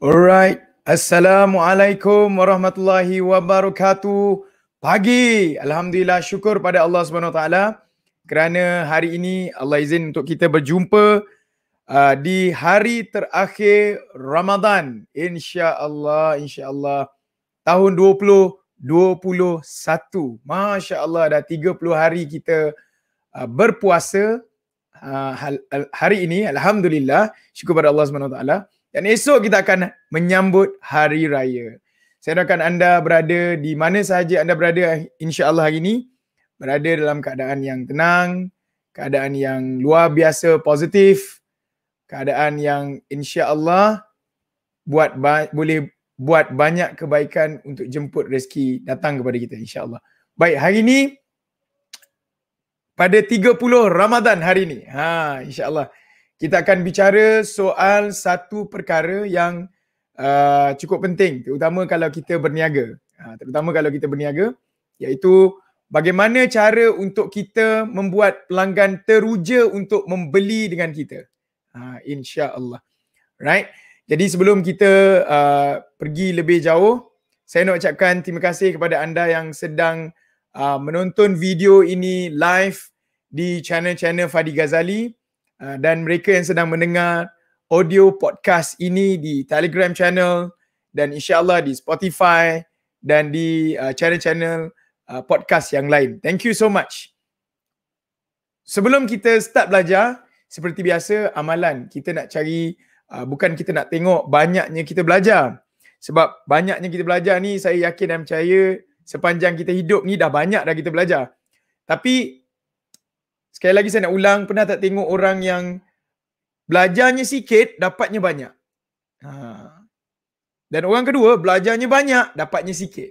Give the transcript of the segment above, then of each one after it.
Alright. Assalamualaikum warahmatullahi wabarakatuh. Pagi. Alhamdulillah syukur pada Allah SWT kerana hari ini Allah izin untuk kita berjumpa uh, di hari terakhir Ramadan. InsyaAllah, insyaAllah. Tahun 2021. Masya Allah dah 30 hari kita uh, berpuasa uh, hari ini. Alhamdulillah. Syukur pada Allah SWT. Alhamdulillah. Dan esok kita akan menyambut hari raya. Saya doakan anda berada di mana sahaja anda berada insya-Allah hari ini berada dalam keadaan yang tenang, keadaan yang luar biasa positif, keadaan yang insya-Allah buat boleh buat banyak kebaikan untuk jemput rezeki datang kepada kita insya-Allah. Baik, hari ini pada 30 Ramadan hari ini. Ha, insya-Allah kita akan bicara soal satu perkara yang uh, cukup penting terutama kalau kita berniaga uh, terutama kalau kita berniaga iaitu bagaimana cara untuk kita membuat pelanggan teruja untuk membeli dengan kita uh, Allah. right jadi sebelum kita uh, pergi lebih jauh saya nak ucapkan terima kasih kepada anda yang sedang uh, menonton video ini live di channel-channel Fadi Ghazali Ah, dan mereka yang sedang mendengar audio podcast ini di Telegram channel dan insyaAllah di Spotify dan di uh, channel-channel uh, podcast yang lain. Thank you so much. Sebelum kita start belajar, seperti biasa amalan kita nak cari uh, bukan kita nak tengok banyaknya kita belajar. Sebab banyaknya kita belajar ni saya yakin dan percaya sepanjang kita hidup ni dah banyak dah kita belajar. Tapi Sekali lagi saya nak ulang, pernah tak tengok orang yang belajarnya sikit, dapatnya banyak. Ha. Dan orang kedua, belajarnya banyak, dapatnya sikit.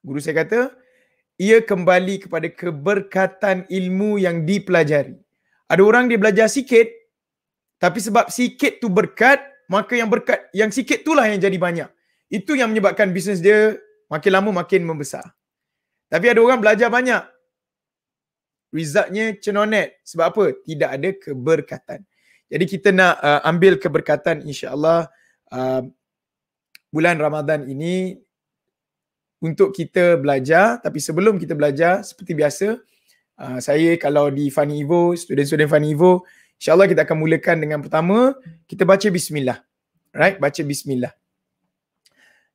Guru saya kata, ia kembali kepada keberkatan ilmu yang dipelajari. Ada orang dia belajar sikit, tapi sebab sikit tu berkat, maka yang berkat, yang sikit itulah yang jadi banyak. Itu yang menyebabkan bisnes dia makin lama makin membesar. Tapi ada orang belajar banyak, Resultnya cenonet. Sebab apa? Tidak ada keberkatan. Jadi kita nak uh, ambil keberkatan insyaAllah uh, bulan Ramadan ini untuk kita belajar. Tapi sebelum kita belajar, seperti biasa, uh, saya kalau di Fani Evo, student-student Fani Evo, insyaAllah kita akan mulakan dengan pertama, kita baca bismillah. Right? Baca bismillah.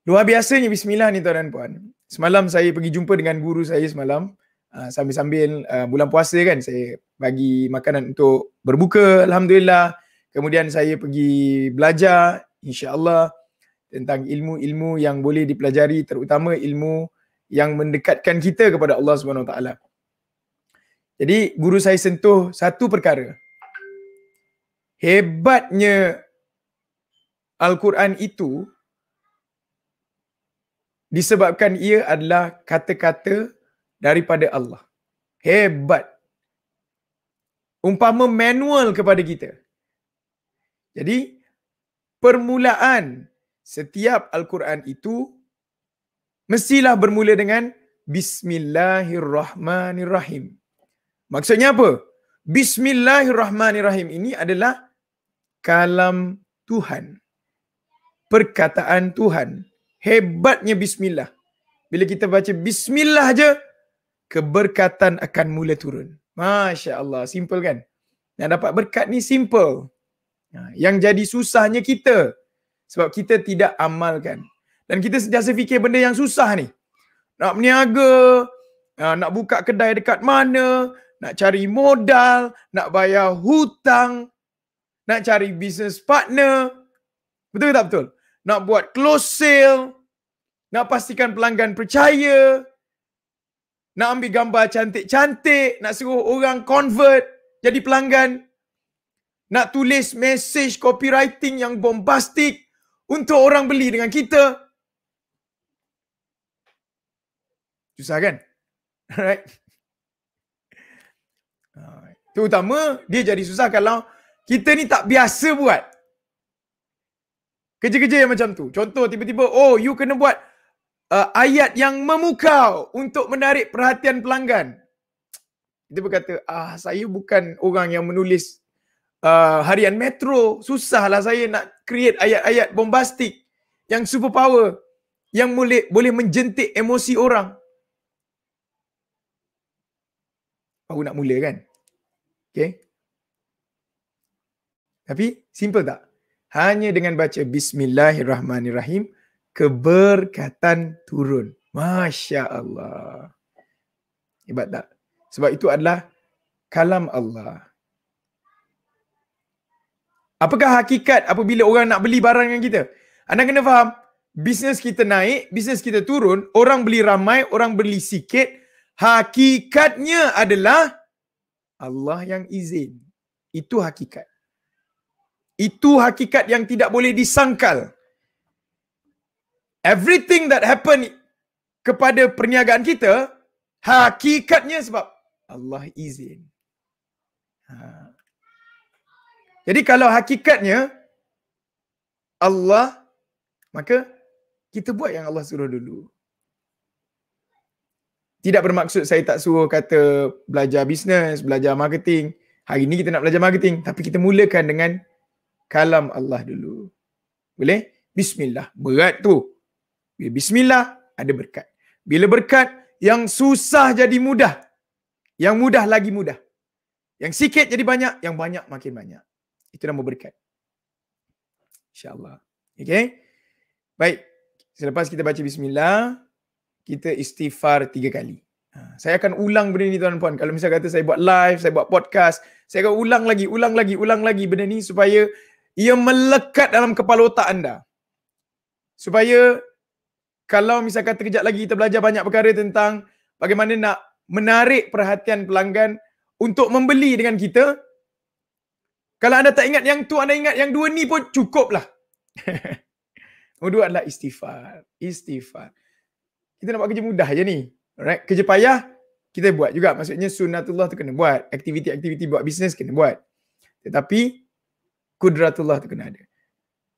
Luar biasanya bismillah ni tuan dan puan. Semalam saya pergi jumpa dengan guru saya semalam. Ah, sambil-sambil uh, bulan puasa kan saya bagi makanan untuk berbuka alhamdulillah kemudian saya pergi belajar insyaallah tentang ilmu-ilmu yang boleh dipelajari terutama ilmu yang mendekatkan kita kepada Allah Subhanahu taala jadi guru saya sentuh satu perkara hebatnya al-Quran itu disebabkan ia adalah kata-kata daripada Allah. Hebat. Umpama manual kepada kita. Jadi permulaan setiap al-Quran itu mestilah bermula dengan bismillahirrahmanirrahim. Maksudnya apa? Bismillahirrahmanirrahim ini adalah kalam Tuhan. Perkataan Tuhan. Hebatnya bismillah. Bila kita baca bismillah je, keberkatan akan mula turun. Masya Allah, simple kan? Nak dapat berkat ni simple. Ha, yang jadi susahnya kita. Sebab kita tidak amalkan. Dan kita sentiasa fikir benda yang susah ni. Nak berniaga, ha, nak buka kedai dekat mana, nak cari modal, nak bayar hutang, nak cari business partner. Betul tak betul? Nak buat close sale, nak pastikan pelanggan percaya nak ambil gambar cantik-cantik, nak suruh orang convert jadi pelanggan, nak tulis message copywriting yang bombastik untuk orang beli dengan kita. Susah kan? Alright. Terutama dia jadi susah kalau kita ni tak biasa buat kerja-kerja yang macam tu. Contoh tiba-tiba, oh you kena buat uh, ayat yang memukau untuk menarik perhatian pelanggan. Dia berkata, ah saya bukan orang yang menulis uh, harian metro. Susahlah saya nak create ayat-ayat bombastik yang super power yang boleh boleh menjentik emosi orang. Aku nak mula kan? Okay. Tapi simple tak? Hanya dengan baca Bismillahirrahmanirrahim keberkatan turun. Masya Allah. Hebat tak? Sebab itu adalah kalam Allah. Apakah hakikat apabila orang nak beli barang dengan kita? Anda kena faham. Bisnes kita naik, bisnes kita turun. Orang beli ramai, orang beli sikit. Hakikatnya adalah Allah yang izin. Itu hakikat. Itu hakikat yang tidak boleh disangkal everything that happen kepada perniagaan kita hakikatnya sebab Allah izin. Ha. Jadi kalau hakikatnya Allah maka kita buat yang Allah suruh dulu. Tidak bermaksud saya tak suruh kata belajar bisnes, belajar marketing. Hari ni kita nak belajar marketing tapi kita mulakan dengan kalam Allah dulu. Boleh? Bismillah. Berat tu. Bila ya, Bismillah ada berkat. Bila berkat yang susah jadi mudah. Yang mudah lagi mudah. Yang sikit jadi banyak, yang banyak makin banyak. Itu nama berkat. Insya Allah. Okay? Baik. Selepas kita baca bismillah, kita istighfar tiga kali. Ha, saya akan ulang benda ni tuan puan. Kalau misalnya kata saya buat live, saya buat podcast, saya akan ulang lagi, ulang lagi, ulang lagi benda ni supaya ia melekat dalam kepala otak anda. Supaya kalau misalkan terkejap lagi kita belajar banyak perkara tentang bagaimana nak menarik perhatian pelanggan untuk membeli dengan kita. Kalau anda tak ingat yang tu, anda ingat yang dua ni pun cukuplah. Nombor dua adalah istighfar. Istighfar. Kita nak buat kerja mudah je ni. Alright. Kerja payah, kita buat juga. Maksudnya sunatullah tu kena buat. Aktiviti-aktiviti buat bisnes kena buat. Tetapi, kudratullah tu kena ada.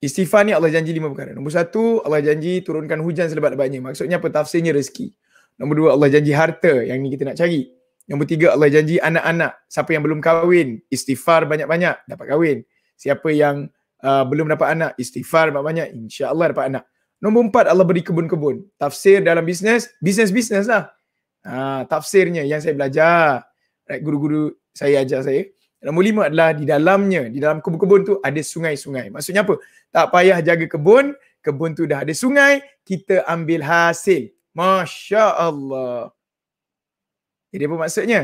Istighfar ni Allah janji lima perkara. Nombor satu, Allah janji turunkan hujan selebat-lebatnya. Maksudnya apa? Tafsirnya rezeki. Nombor dua, Allah janji harta yang ni kita nak cari. Nombor tiga, Allah janji anak-anak. Siapa yang belum kahwin, istighfar banyak-banyak, dapat kahwin. Siapa yang uh, belum dapat anak, istighfar banyak-banyak, insya Allah dapat anak. Nombor empat, Allah beri kebun-kebun. Tafsir dalam bisnes, bisnes-bisnes lah. Ha, tafsirnya yang saya belajar. Right, guru-guru saya ajar saya. Nombor lima adalah di dalamnya, di dalam kebun-kebun tu ada sungai-sungai. Maksudnya apa? Tak payah jaga kebun, kebun tu dah ada sungai, kita ambil hasil. Masya Allah. Jadi apa maksudnya?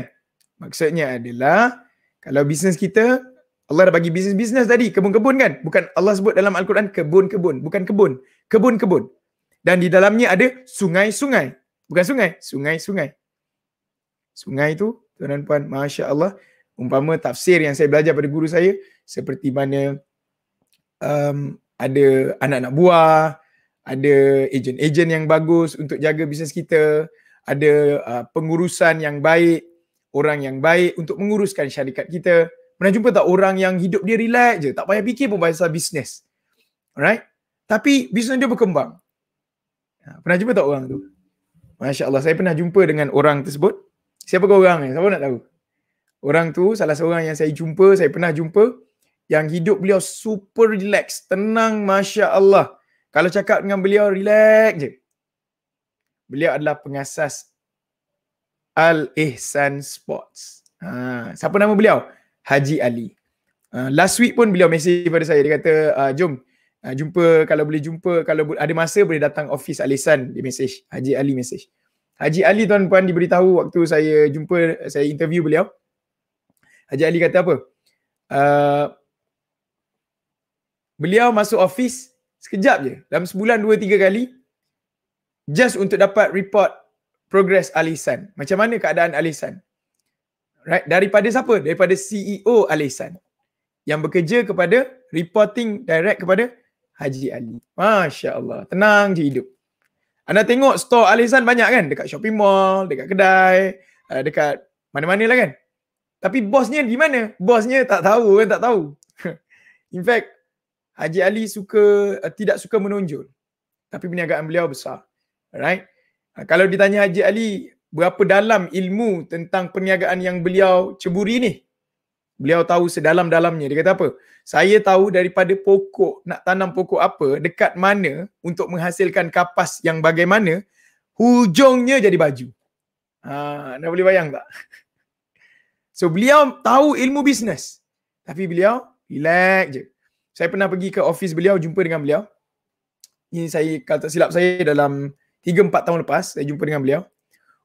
Maksudnya adalah kalau bisnes kita, Allah dah bagi bisnes-bisnes tadi, kebun-kebun kan? Bukan Allah sebut dalam Al-Quran kebun-kebun, bukan kebun. Kebun-kebun. Dan di dalamnya ada sungai-sungai. Bukan sungai, sungai-sungai. Sungai itu tuan-tuan, Masya Allah umpama tafsir yang saya belajar pada guru saya seperti mana um, ada anak-anak buah, ada ejen-ejen yang bagus untuk jaga bisnes kita, ada uh, pengurusan yang baik, orang yang baik untuk menguruskan syarikat kita. Pernah jumpa tak orang yang hidup dia relax je, tak payah fikir pun pasal bisnes. Alright? Tapi bisnes dia berkembang. Ha, pernah jumpa tak orang tu? Masya Allah, saya pernah jumpa dengan orang tersebut. Siapa kau orang ni? Siapa nak tahu? Orang tu salah seorang yang saya jumpa, saya pernah jumpa yang hidup beliau super relax, tenang Masya Allah. Kalau cakap dengan beliau, relax je. Beliau adalah pengasas Al-Ihsan Sports. Ha, siapa nama beliau? Haji Ali. Uh, last week pun beliau mesej pada saya. Dia kata, uh, jom uh, jumpa kalau boleh jumpa, kalau bu- ada masa boleh datang office Al-Ihsan. Dia mesej, Haji Ali mesej. Haji Ali tuan-puan diberitahu waktu saya jumpa, saya interview beliau. Haji Ali kata apa? Uh, beliau masuk office sekejap je. Dalam sebulan dua tiga kali. Just untuk dapat report progress Alisan. Macam mana keadaan Alisan? Right? Daripada siapa? Daripada CEO Alisan. Yang bekerja kepada reporting direct kepada Haji Ali. Masya Allah. Tenang je hidup. Anda tengok store Alisan banyak kan? Dekat shopping mall, dekat kedai, uh, dekat mana-mana lah kan? Tapi bosnya di mana? Bosnya tak tahu kan, tak tahu. In fact, Haji Ali suka uh, tidak suka menonjol. Tapi perniagaan beliau besar. Alright? Uh, kalau ditanya Haji Ali berapa dalam ilmu tentang perniagaan yang beliau ceburi ni? Beliau tahu sedalam-dalamnya. Dia kata apa? Saya tahu daripada pokok nak tanam pokok apa, dekat mana untuk menghasilkan kapas yang bagaimana, hujungnya jadi baju. uh, anda boleh bayang tak? So beliau tahu ilmu bisnes. Tapi beliau relax je. Saya pernah pergi ke office beliau jumpa dengan beliau. Ini saya kata silap saya dalam 3 4 tahun lepas saya jumpa dengan beliau.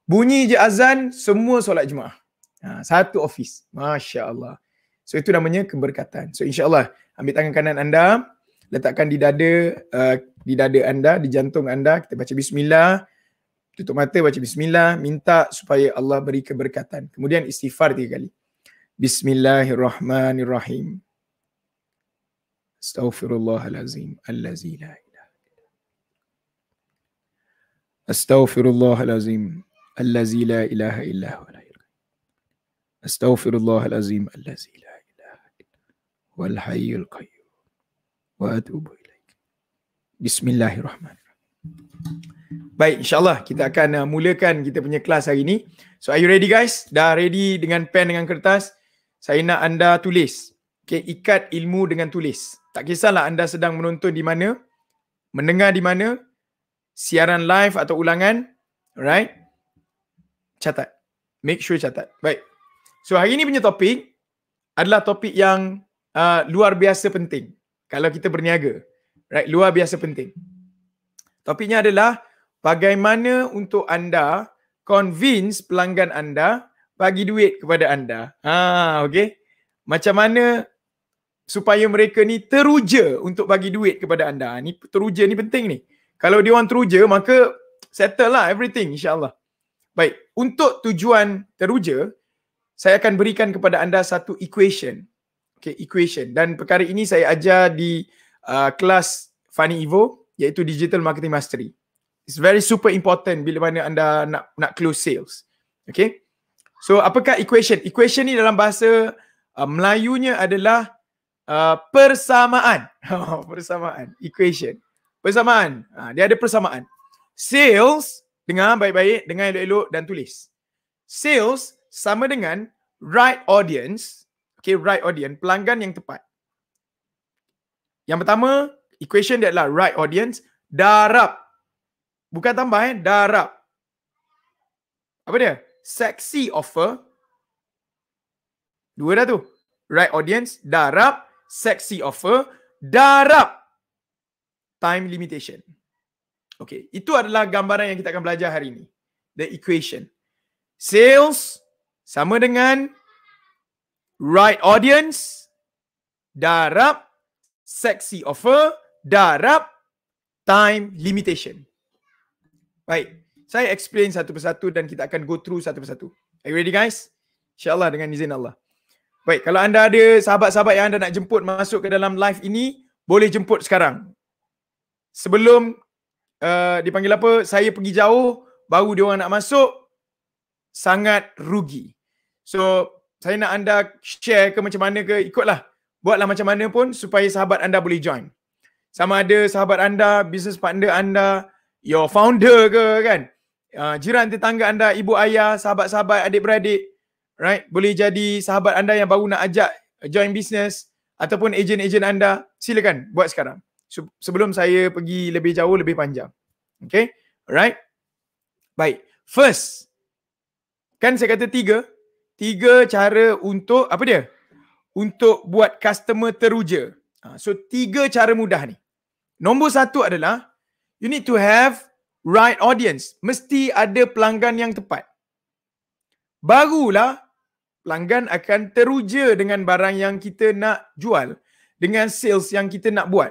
Bunyi je azan semua solat jemaah. Ha, satu office. Masya-Allah. So itu namanya keberkatan. So insya-Allah ambil tangan kanan anda letakkan di dada uh, di dada anda di jantung anda kita baca bismillah tutup mata baca bismillah minta supaya Allah beri keberkatan kemudian istighfar tiga kali bismillahirrahmanirrahim astaghfirullahalazim allazi la ilaha astaghfirullahalazim allazi la ilaha illa huwa astaghfirullahalazim allazi la ilaha illa wal hayyul qayyum wa atubu ilaik bismillahirrahmanirrahim Baik, insyaAllah kita akan uh, mulakan kita punya kelas hari ini. So, are you ready guys? Dah ready dengan pen dengan kertas? Saya nak anda tulis. Okay, ikat ilmu dengan tulis. Tak kisahlah anda sedang menonton di mana, mendengar di mana, siaran live atau ulangan. Alright? Catat. Make sure catat. Baik. So, hari ini punya topik adalah topik yang uh, luar biasa penting. Kalau kita berniaga. Right? Luar biasa penting. Topiknya adalah bagaimana untuk anda convince pelanggan anda bagi duit kepada anda. Ha, okey. Macam mana supaya mereka ni teruja untuk bagi duit kepada anda. Ha, ni teruja ni penting ni. Kalau dia orang teruja maka settle lah everything insyaAllah. Baik, untuk tujuan teruja, saya akan berikan kepada anda satu equation. Okay, equation. Dan perkara ini saya ajar di uh, kelas Funny Evo iaitu Digital Marketing Mastery. It's very super important bila mana anda nak nak close sales. Okay. So apakah equation? Equation ni dalam bahasa uh, Melayunya adalah uh, persamaan. Oh, persamaan. Equation. Persamaan. Ha, dia ada persamaan. Sales, dengan baik-baik, dengan elok-elok dan tulis. Sales sama dengan right audience. Okay, right audience. Pelanggan yang tepat. Yang pertama, equation dia adalah right audience. Darab Bukan tambah eh, darab. Apa dia? Sexy offer. Dua dah tu. Right audience, darab, sexy offer, darab. Time limitation. Okay, itu adalah gambaran yang kita akan belajar hari ini. The equation. Sales sama dengan right audience, darab, sexy offer, darab, time limitation. Baik. Saya explain satu persatu dan kita akan go through satu persatu. Are you ready guys? InsyaAllah dengan izin Allah. Baik, kalau anda ada sahabat-sahabat yang anda nak jemput masuk ke dalam live ini, boleh jemput sekarang. Sebelum uh, dipanggil apa, saya pergi jauh, baru dia orang nak masuk, sangat rugi. So, saya nak anda share ke macam mana ke, ikutlah. Buatlah macam mana pun supaya sahabat anda boleh join. Sama ada sahabat anda, business partner anda, your founder ke kan uh, jiran tetangga anda ibu ayah sahabat-sahabat adik-beradik right boleh jadi sahabat anda yang baru nak ajak join business ataupun ejen-ejen anda silakan buat sekarang sebelum saya pergi lebih jauh lebih panjang okay right baik first kan saya kata tiga tiga cara untuk apa dia untuk buat customer teruja ah, so tiga cara mudah ni nombor satu adalah You need to have right audience. Mesti ada pelanggan yang tepat. Barulah pelanggan akan teruja dengan barang yang kita nak jual. Dengan sales yang kita nak buat.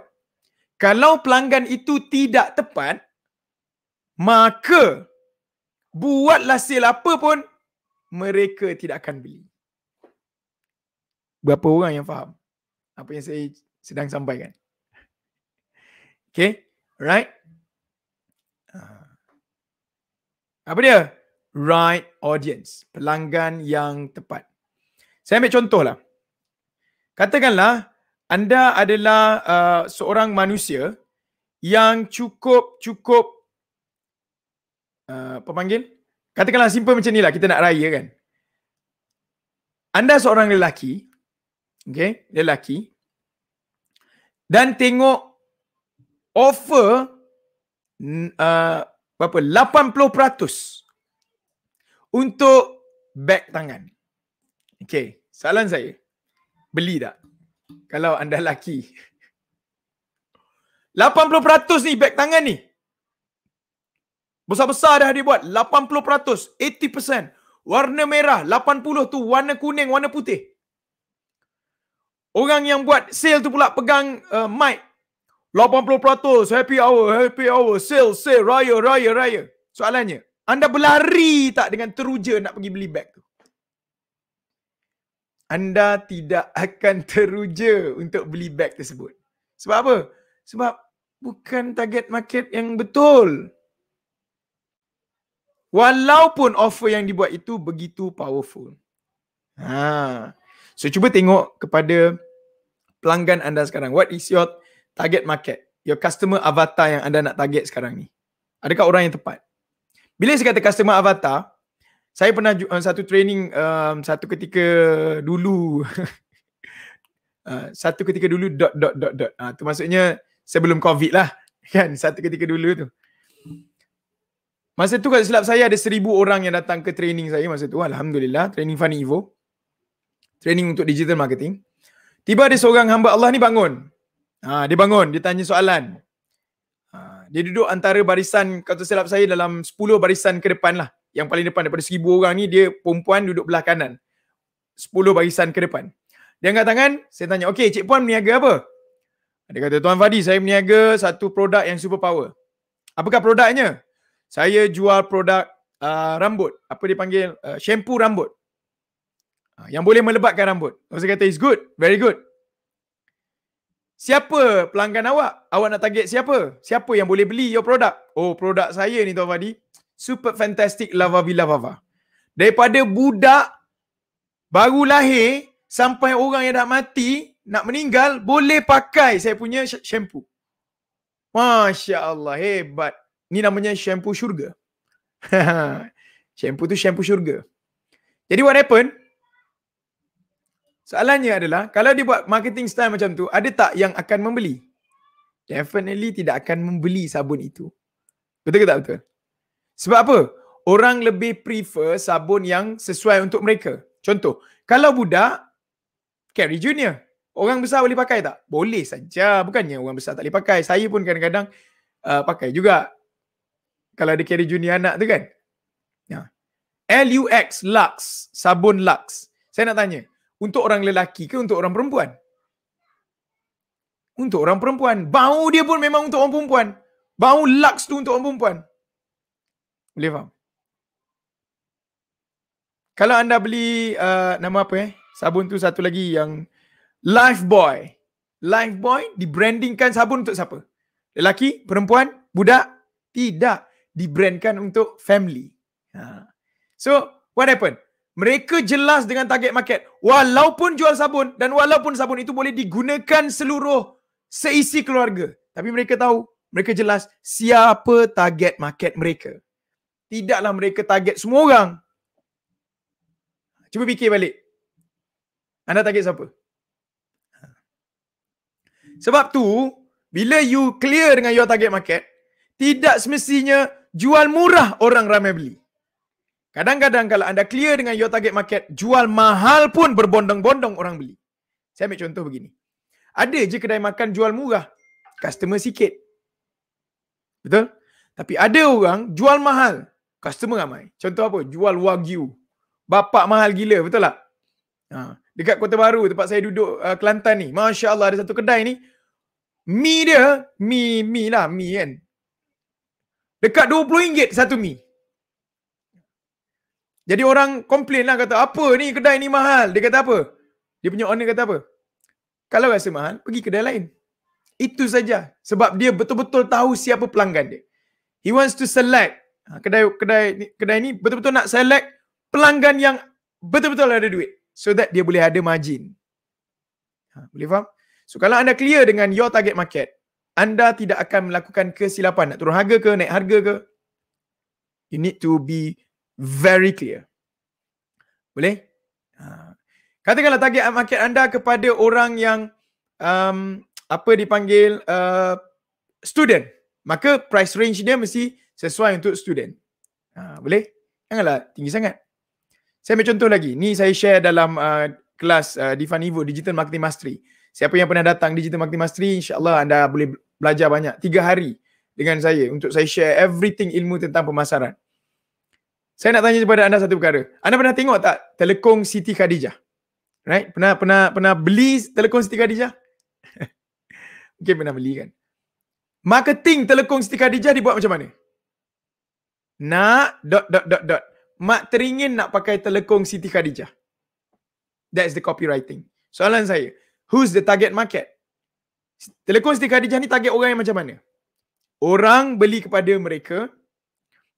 Kalau pelanggan itu tidak tepat, maka buatlah sale apa pun, mereka tidak akan beli. Berapa orang yang faham apa yang saya sedang sampaikan? Okay, right? Apa dia? Right audience. Pelanggan yang tepat. Saya ambil contohlah. Katakanlah anda adalah uh, seorang manusia yang cukup-cukup uh, pemanggil. Katakanlah simple macam ni lah kita nak raya kan. Anda seorang lelaki. Okay, lelaki. Dan tengok offer Ah, berapa 80% untuk beg tangan. Okay, soalan saya. Beli tak? Kalau anda lelaki. 80% ni beg tangan ni. Besar-besar dah dia buat. 80%, 80%. Warna merah, 80 tu warna kuning, warna putih. Orang yang buat sale tu pula pegang uh, mic. 80% happy hour, happy hour, sale, sale, raya, raya, raya. Soalannya, anda berlari tak dengan teruja nak pergi beli beg tu? Anda tidak akan teruja untuk beli beg tersebut. Sebab apa? Sebab bukan target market yang betul. Walaupun offer yang dibuat itu begitu powerful. Ha. So cuba tengok kepada pelanggan anda sekarang. What is your target market, your customer avatar yang anda nak target sekarang ni. Adakah orang yang tepat? Bila saya kata customer avatar, saya pernah uh, satu training um, satu ketika dulu uh, satu ketika dulu dot dot dot dot. uh, tu maksudnya sebelum covid lah kan satu ketika dulu tu. Masa tu kalau silap saya ada seribu orang yang datang ke training saya masa tu. Alhamdulillah training Fanny Evo. Training untuk digital marketing. Tiba ada seorang hamba Allah ni bangun. Ha, dia bangun, dia tanya soalan. Ha, dia duduk antara barisan, kata silap saya dalam 10 barisan ke depan lah. Yang paling depan daripada 1000 orang ni, dia perempuan duduk belah kanan. 10 barisan ke depan. Dia angkat tangan, saya tanya, okay, cik puan meniaga apa? Dia kata, Tuan Fadi, saya meniaga satu produk yang super power. Apakah produknya? Saya jual produk uh, rambut. Apa dia panggil? Uh, shampoo rambut. Uh, yang boleh melebatkan rambut. Lepas dia kata, it's good. Very good. Siapa pelanggan awak? Awak nak target siapa? Siapa yang boleh beli your produk? Oh, produk saya ni Tuan Fadi. Super fantastic Lava Villa Vava. Daripada budak baru lahir sampai orang yang dah mati nak meninggal boleh pakai saya punya shampoo. Masya Allah, hebat. Ni namanya shampoo syurga. shampoo tu shampoo syurga. Jadi what happened? Soalannya adalah kalau dia buat marketing style macam tu, ada tak yang akan membeli? Definitely tidak akan membeli sabun itu. Betul ke tak betul? Sebab apa? Orang lebih prefer sabun yang sesuai untuk mereka. Contoh, kalau budak, Carry Junior. Orang besar boleh pakai tak? Boleh saja. Bukannya orang besar tak boleh pakai. Saya pun kadang-kadang uh, pakai juga. Kalau ada Carry Junior anak tu kan? Ya. LUX, Lux. Sabun Lux. Saya nak tanya untuk orang lelaki ke untuk orang perempuan? Untuk orang perempuan. Bau dia pun memang untuk orang perempuan. Bau laks tu untuk orang perempuan. Boleh faham? Kalau anda beli uh, nama apa eh? Sabun tu satu lagi yang Life Boy. Life Boy dibrandingkan sabun untuk siapa? Lelaki, perempuan, budak? Tidak. Dibrandkan untuk family. Ha. So, what happened? Mereka jelas dengan target market. Walaupun jual sabun dan walaupun sabun itu boleh digunakan seluruh seisi keluarga. Tapi mereka tahu, mereka jelas siapa target market mereka. Tidaklah mereka target semua orang. Cuba fikir balik. Anda target siapa? Ha. Sebab tu, bila you clear dengan your target market, tidak semestinya jual murah orang ramai beli. Kadang-kadang kalau anda clear dengan your target market, jual mahal pun berbondong-bondong orang beli. Saya ambil contoh begini. Ada je kedai makan jual murah. Customer sikit. Betul? Tapi ada orang jual mahal. Customer ramai. Contoh apa? Jual wagyu. Bapak mahal gila. Betul tak? Ha. Dekat Kota Baru, tempat saya duduk uh, Kelantan ni. Masya Allah ada satu kedai ni. Mi dia, mi, mi lah, mi kan. Dekat RM20 satu mi. Jadi orang komplain lah kata apa ni kedai ni mahal. Dia kata apa? Dia punya owner kata apa? Kalau rasa mahal, pergi kedai lain. Itu saja. Sebab dia betul-betul tahu siapa pelanggan dia. He wants to select. Ha, kedai kedai kedai ni betul-betul nak select pelanggan yang betul-betul ada duit. So that dia boleh ada margin. Ha, boleh faham? So kalau anda clear dengan your target market, anda tidak akan melakukan kesilapan. Nak turun harga ke, naik harga ke. You need to be very clear. Boleh? Ha. Katakanlah target market anda kepada orang yang um, apa dipanggil uh, student. Maka price range dia mesti sesuai untuk student. Ha, boleh? Janganlah tinggi sangat. Saya ambil contoh lagi. Ni saya share dalam uh, kelas uh, Divan Evo Digital Marketing Mastery. Siapa yang pernah datang Digital Marketing Mastery, insyaAllah anda boleh belajar banyak. Tiga hari dengan saya untuk saya share everything ilmu tentang pemasaran. Saya nak tanya kepada anda satu perkara. Anda pernah tengok tak Telekom Siti Khadijah? Right? Pernah pernah pernah beli Telekom Siti Khadijah? Mungkin pernah beli kan. Marketing Telekom Siti Khadijah dibuat macam mana? Nak dot dot dot dot. Mak teringin nak pakai Telekom Siti Khadijah. That's the copywriting. Soalan saya, who's the target market? Telekom Siti Khadijah ni target orang yang macam mana? Orang beli kepada mereka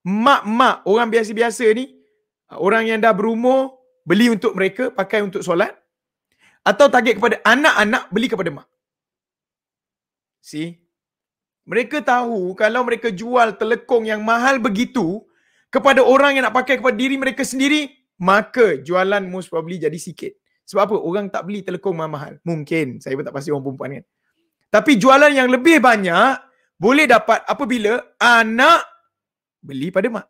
mak-mak orang biasa-biasa ni orang yang dah berumur beli untuk mereka pakai untuk solat atau target kepada anak-anak beli kepada mak see mereka tahu kalau mereka jual telekong yang mahal begitu kepada orang yang nak pakai kepada diri mereka sendiri maka jualan most probably jadi sikit sebab apa orang tak beli telekong mahal-mahal mungkin saya pun tak pasti orang perempuan kan tapi jualan yang lebih banyak boleh dapat apabila anak beli pada mak.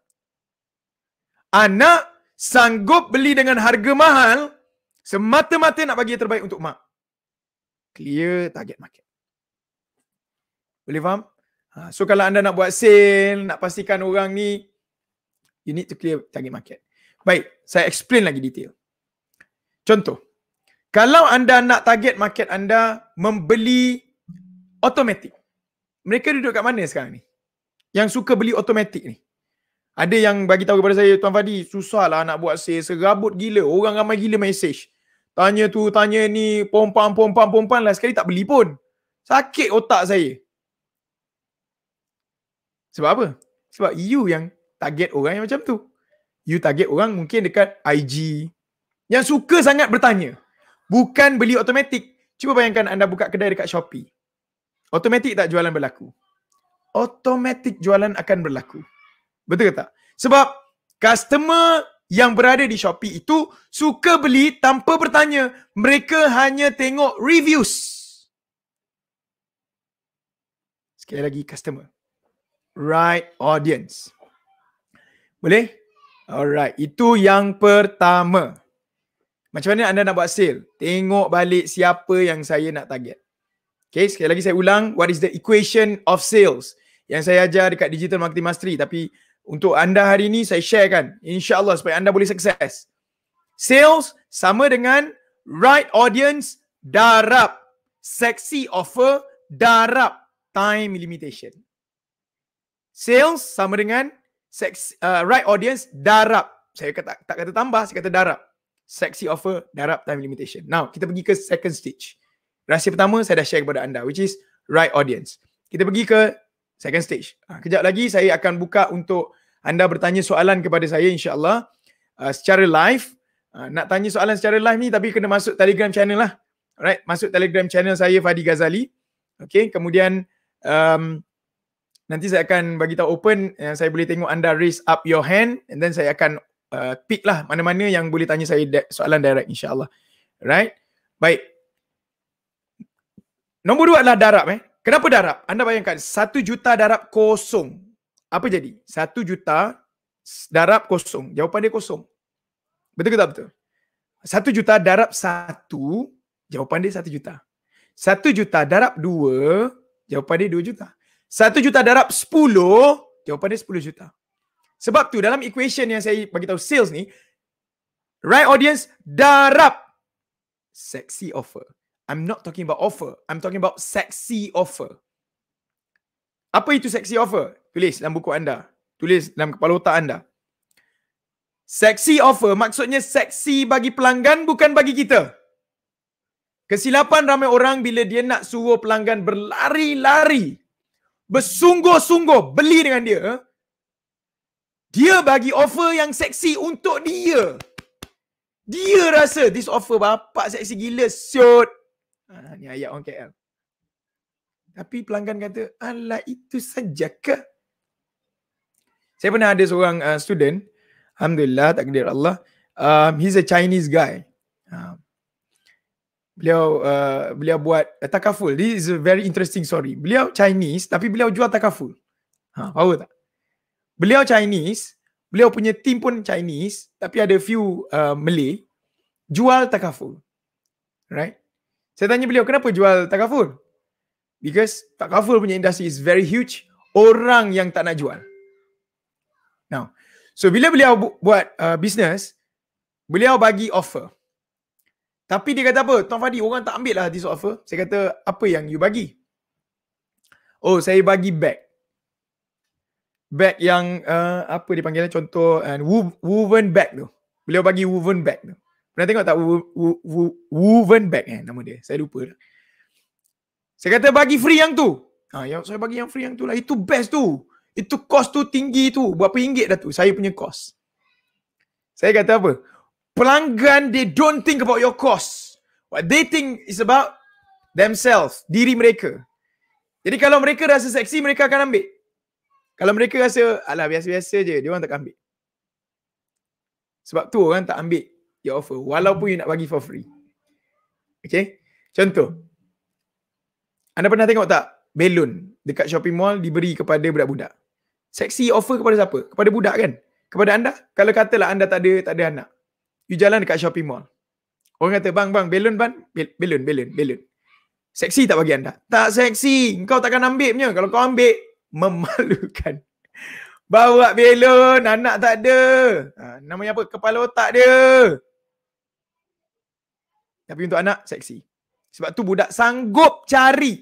Anak sanggup beli dengan harga mahal semata-mata nak bagi yang terbaik untuk mak. Clear target market. Boleh faham? Ha, so kalau anda nak buat sale, nak pastikan orang ni, you need to clear target market. Baik, saya explain lagi detail. Contoh, kalau anda nak target market anda membeli automatic, mereka duduk kat mana sekarang ni? yang suka beli otomatik ni. Ada yang bagi tahu kepada saya Tuan Fadi susahlah nak buat sales serabut gila orang ramai gila message. Tanya tu tanya ni pompam pompam pompam lah sekali tak beli pun. Sakit otak saya. Sebab apa? Sebab you yang target orang yang macam tu. You target orang mungkin dekat IG yang suka sangat bertanya. Bukan beli otomatik. Cuba bayangkan anda buka kedai dekat Shopee. otomatik tak jualan berlaku automatic jualan akan berlaku. Betul ke tak? Sebab customer yang berada di Shopee itu suka beli tanpa bertanya. Mereka hanya tengok reviews. Sekali lagi customer. Right audience. Boleh? Alright, itu yang pertama. Macam mana anda nak buat sale? Tengok balik siapa yang saya nak target. Okay, sekali lagi saya ulang. What is the equation of sales? yang saya ajar dekat Digital Marketing Mastery tapi untuk anda hari ini saya share kan, insyaallah supaya anda boleh sukses. Sales sama dengan right audience darab sexy offer darab time limitation. Sales sama dengan sex, uh, right audience darab. Saya kata, tak kata tambah, saya kata darab. Sexy offer, darab time limitation. Now, kita pergi ke second stage. Rahsia pertama saya dah share kepada anda which is right audience. Kita pergi ke second stage. Ha, kejap lagi saya akan buka untuk anda bertanya soalan kepada saya insyaAllah uh, secara live. Uh, nak tanya soalan secara live ni tapi kena masuk telegram channel lah. Alright, masuk telegram channel saya Fadi Ghazali. Okay, kemudian um, nanti saya akan bagi tahu open yang eh, saya boleh tengok anda raise up your hand and then saya akan uh, pick lah mana-mana yang boleh tanya saya soalan direct insyaAllah. Alright, baik. Nombor dua adalah darab eh. Kenapa darab? Anda bayangkan satu juta darab kosong. Apa jadi? Satu juta darab kosong. Jawapan dia kosong. Betul ke tak betul? Satu juta darab satu. Jawapan dia satu juta. Satu juta darab dua. Jawapan dia dua juta. Satu juta darab sepuluh. Jawapan dia sepuluh juta. Sebab tu dalam equation yang saya bagi tahu sales ni, right audience darab sexy offer. I'm not talking about offer. I'm talking about sexy offer. Apa itu sexy offer? Tulis dalam buku anda. Tulis dalam kepala otak anda. Sexy offer maksudnya seksi bagi pelanggan bukan bagi kita. Kesilapan ramai orang bila dia nak suruh pelanggan berlari-lari. Bersungguh-sungguh beli dengan dia. Dia bagi offer yang seksi untuk dia. Dia rasa this offer bapak seksi gila. Siut. Ha, ni ayat orang KL. Tapi pelanggan kata, Allah itu sajakah? Saya pernah ada seorang uh, student, Alhamdulillah, takdir Allah. Um, he's a Chinese guy. Um, beliau uh, beliau buat uh, takaful. This is a very interesting story. Beliau Chinese tapi beliau jual takaful. Ha, power tak? Beliau Chinese, beliau punya team pun Chinese tapi ada few uh, Malay jual takaful. Right? Saya tanya beliau kenapa jual tak Because tak punya industri is very huge. Orang yang tak nak jual. Now, so bila beliau bu- buat uh, business, beliau bagi offer. Tapi dia kata apa? Tuan Fadi, orang tak ambil lah this offer. Saya kata, apa yang you bagi? Oh, saya bagi bag. Bag yang, uh, apa dipanggilnya Contoh, and uh, woven bag tu. Beliau bagi woven bag tu. Pernah tengok tak Woven bag eh nama dia. Saya lupa. Saya kata bagi free yang tu. Ha, yang saya bagi yang free yang tu lah. Itu best tu. Itu kos tu tinggi tu. Berapa ringgit dah tu? Saya punya kos. Saya kata apa? Pelanggan, they don't think about your cost. What they think is about themselves, diri mereka. Jadi kalau mereka rasa seksi, mereka akan ambil. Kalau mereka rasa, alah biasa-biasa je, dia orang takkan ambil. Sebab tu orang tak ambil your offer walaupun you nak bagi for free. Okay? Contoh. Anda pernah tengok tak balloon dekat shopping mall diberi kepada budak-budak? Seksi offer kepada siapa? Kepada budak kan? Kepada anda? Kalau katalah anda tak ada, tak ada anak. You jalan dekat shopping mall. Orang kata, bang, bang, balloon, bang. Balloon, balloon, balloon. Seksi tak bagi anda? Tak seksi. Kau takkan ambil punya. Kalau kau ambil, memalukan. Bawa balloon, anak tak ada. Ha, namanya apa? Kepala otak dia. Tapi untuk anak, seksi. Sebab tu budak sanggup cari.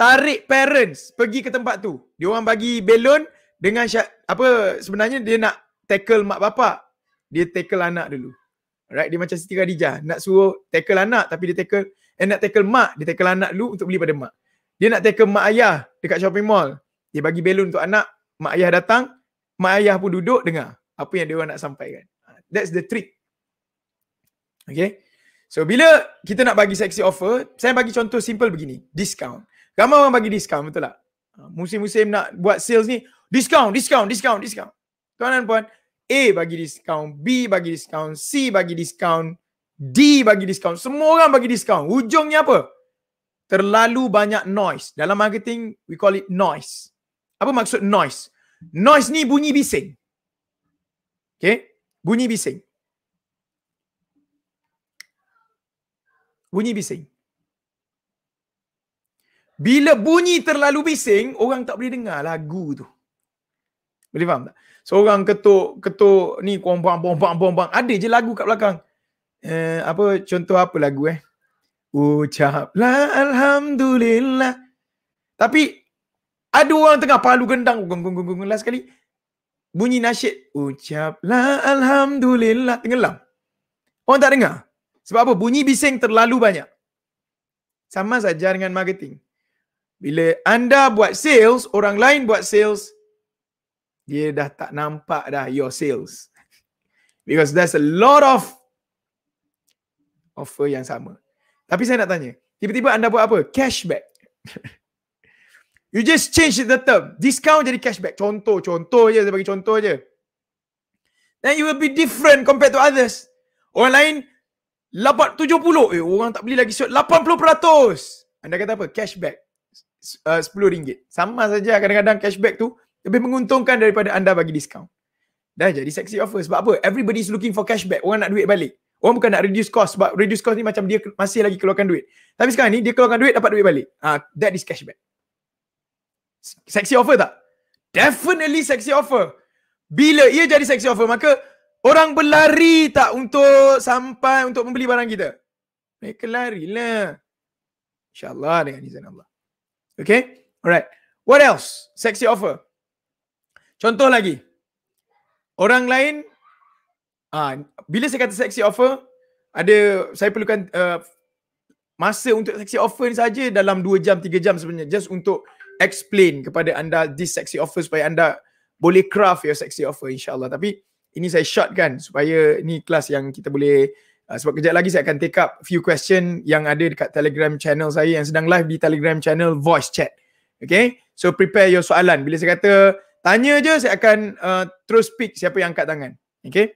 Tarik parents pergi ke tempat tu. Dia orang bagi balon dengan syak, apa sebenarnya dia nak tackle mak bapak. Dia tackle anak dulu. Alright, dia macam Siti Khadijah. Nak suruh tackle anak tapi dia tackle eh, nak tackle mak, dia tackle anak dulu untuk beli pada mak. Dia nak tackle mak ayah dekat shopping mall. Dia bagi balon untuk anak, mak ayah datang, mak ayah pun duduk dengar apa yang dia orang nak sampaikan. Ha, that's the trick. Okay. So bila kita nak bagi seksi offer, saya bagi contoh simple begini, discount. Ramai orang bagi discount, betul tak? Ha, musim-musim nak buat sales ni, discount, discount, discount, discount. Tuan dan puan, A bagi discount, B bagi discount, C bagi discount, D bagi discount. Semua orang bagi discount. Ujungnya apa? Terlalu banyak noise. Dalam marketing, we call it noise. Apa maksud noise? Noise ni bunyi bising. Okay? Bunyi bising. Bunyi bising. Bila bunyi terlalu bising, orang tak boleh dengar lagu tu. Boleh faham tak? Seorang ketuk, ketuk ni kuang bang bang bang bang bang. Ada je lagu kat belakang. Eh, apa contoh apa lagu eh? Ucaplah Alhamdulillah. Tapi ada orang tengah palu gendang. Gung, gung, gung, gung, last kali. Bunyi nasyid. Ucaplah Alhamdulillah. Tenggelam. Orang tak dengar? Sebab apa? Bunyi bising terlalu banyak. Sama saja dengan marketing. Bila anda buat sales, orang lain buat sales, dia dah tak nampak dah your sales. Because there's a lot of offer yang sama. Tapi saya nak tanya, tiba-tiba anda buat apa? Cashback. you just change the term. Discount jadi cashback. Contoh, contoh je. Saya bagi contoh je. Then you will be different compared to others. Orang lain, Lapan tujuh puluh. Eh, orang tak beli lagi shot. Lapan puluh peratus. Anda kata apa? Cashback. Uh, sepuluh ringgit. Sama saja kadang-kadang cashback tu lebih menguntungkan daripada anda bagi diskaun. Dah jadi sexy offer. Sebab apa? Everybody is looking for cashback. Orang nak duit balik. Orang bukan nak reduce cost. Sebab reduce cost ni macam dia masih lagi keluarkan duit. Tapi sekarang ni dia keluarkan duit dapat duit balik. Ah, uh, that is cashback. Sexy offer tak? Definitely sexy offer. Bila ia jadi sexy offer maka Orang berlari tak untuk sampai untuk membeli barang kita? Mereka lah. InsyaAllah dengan izin Allah. Okay? Alright. What else? Sexy offer. Contoh lagi. Orang lain, ah, bila saya kata sexy offer, ada saya perlukan uh, masa untuk sexy offer ni saja dalam 2 jam, 3 jam sebenarnya. Just untuk explain kepada anda this sexy offer supaya anda boleh craft your sexy offer insyaAllah. Tapi, ini saya short kan supaya ni kelas yang kita boleh uh, sebab kejap lagi saya akan take up few question yang ada dekat telegram channel saya yang sedang live di telegram channel voice chat okay so prepare your soalan bila saya kata tanya je saya akan uh, terus speak siapa yang angkat tangan okay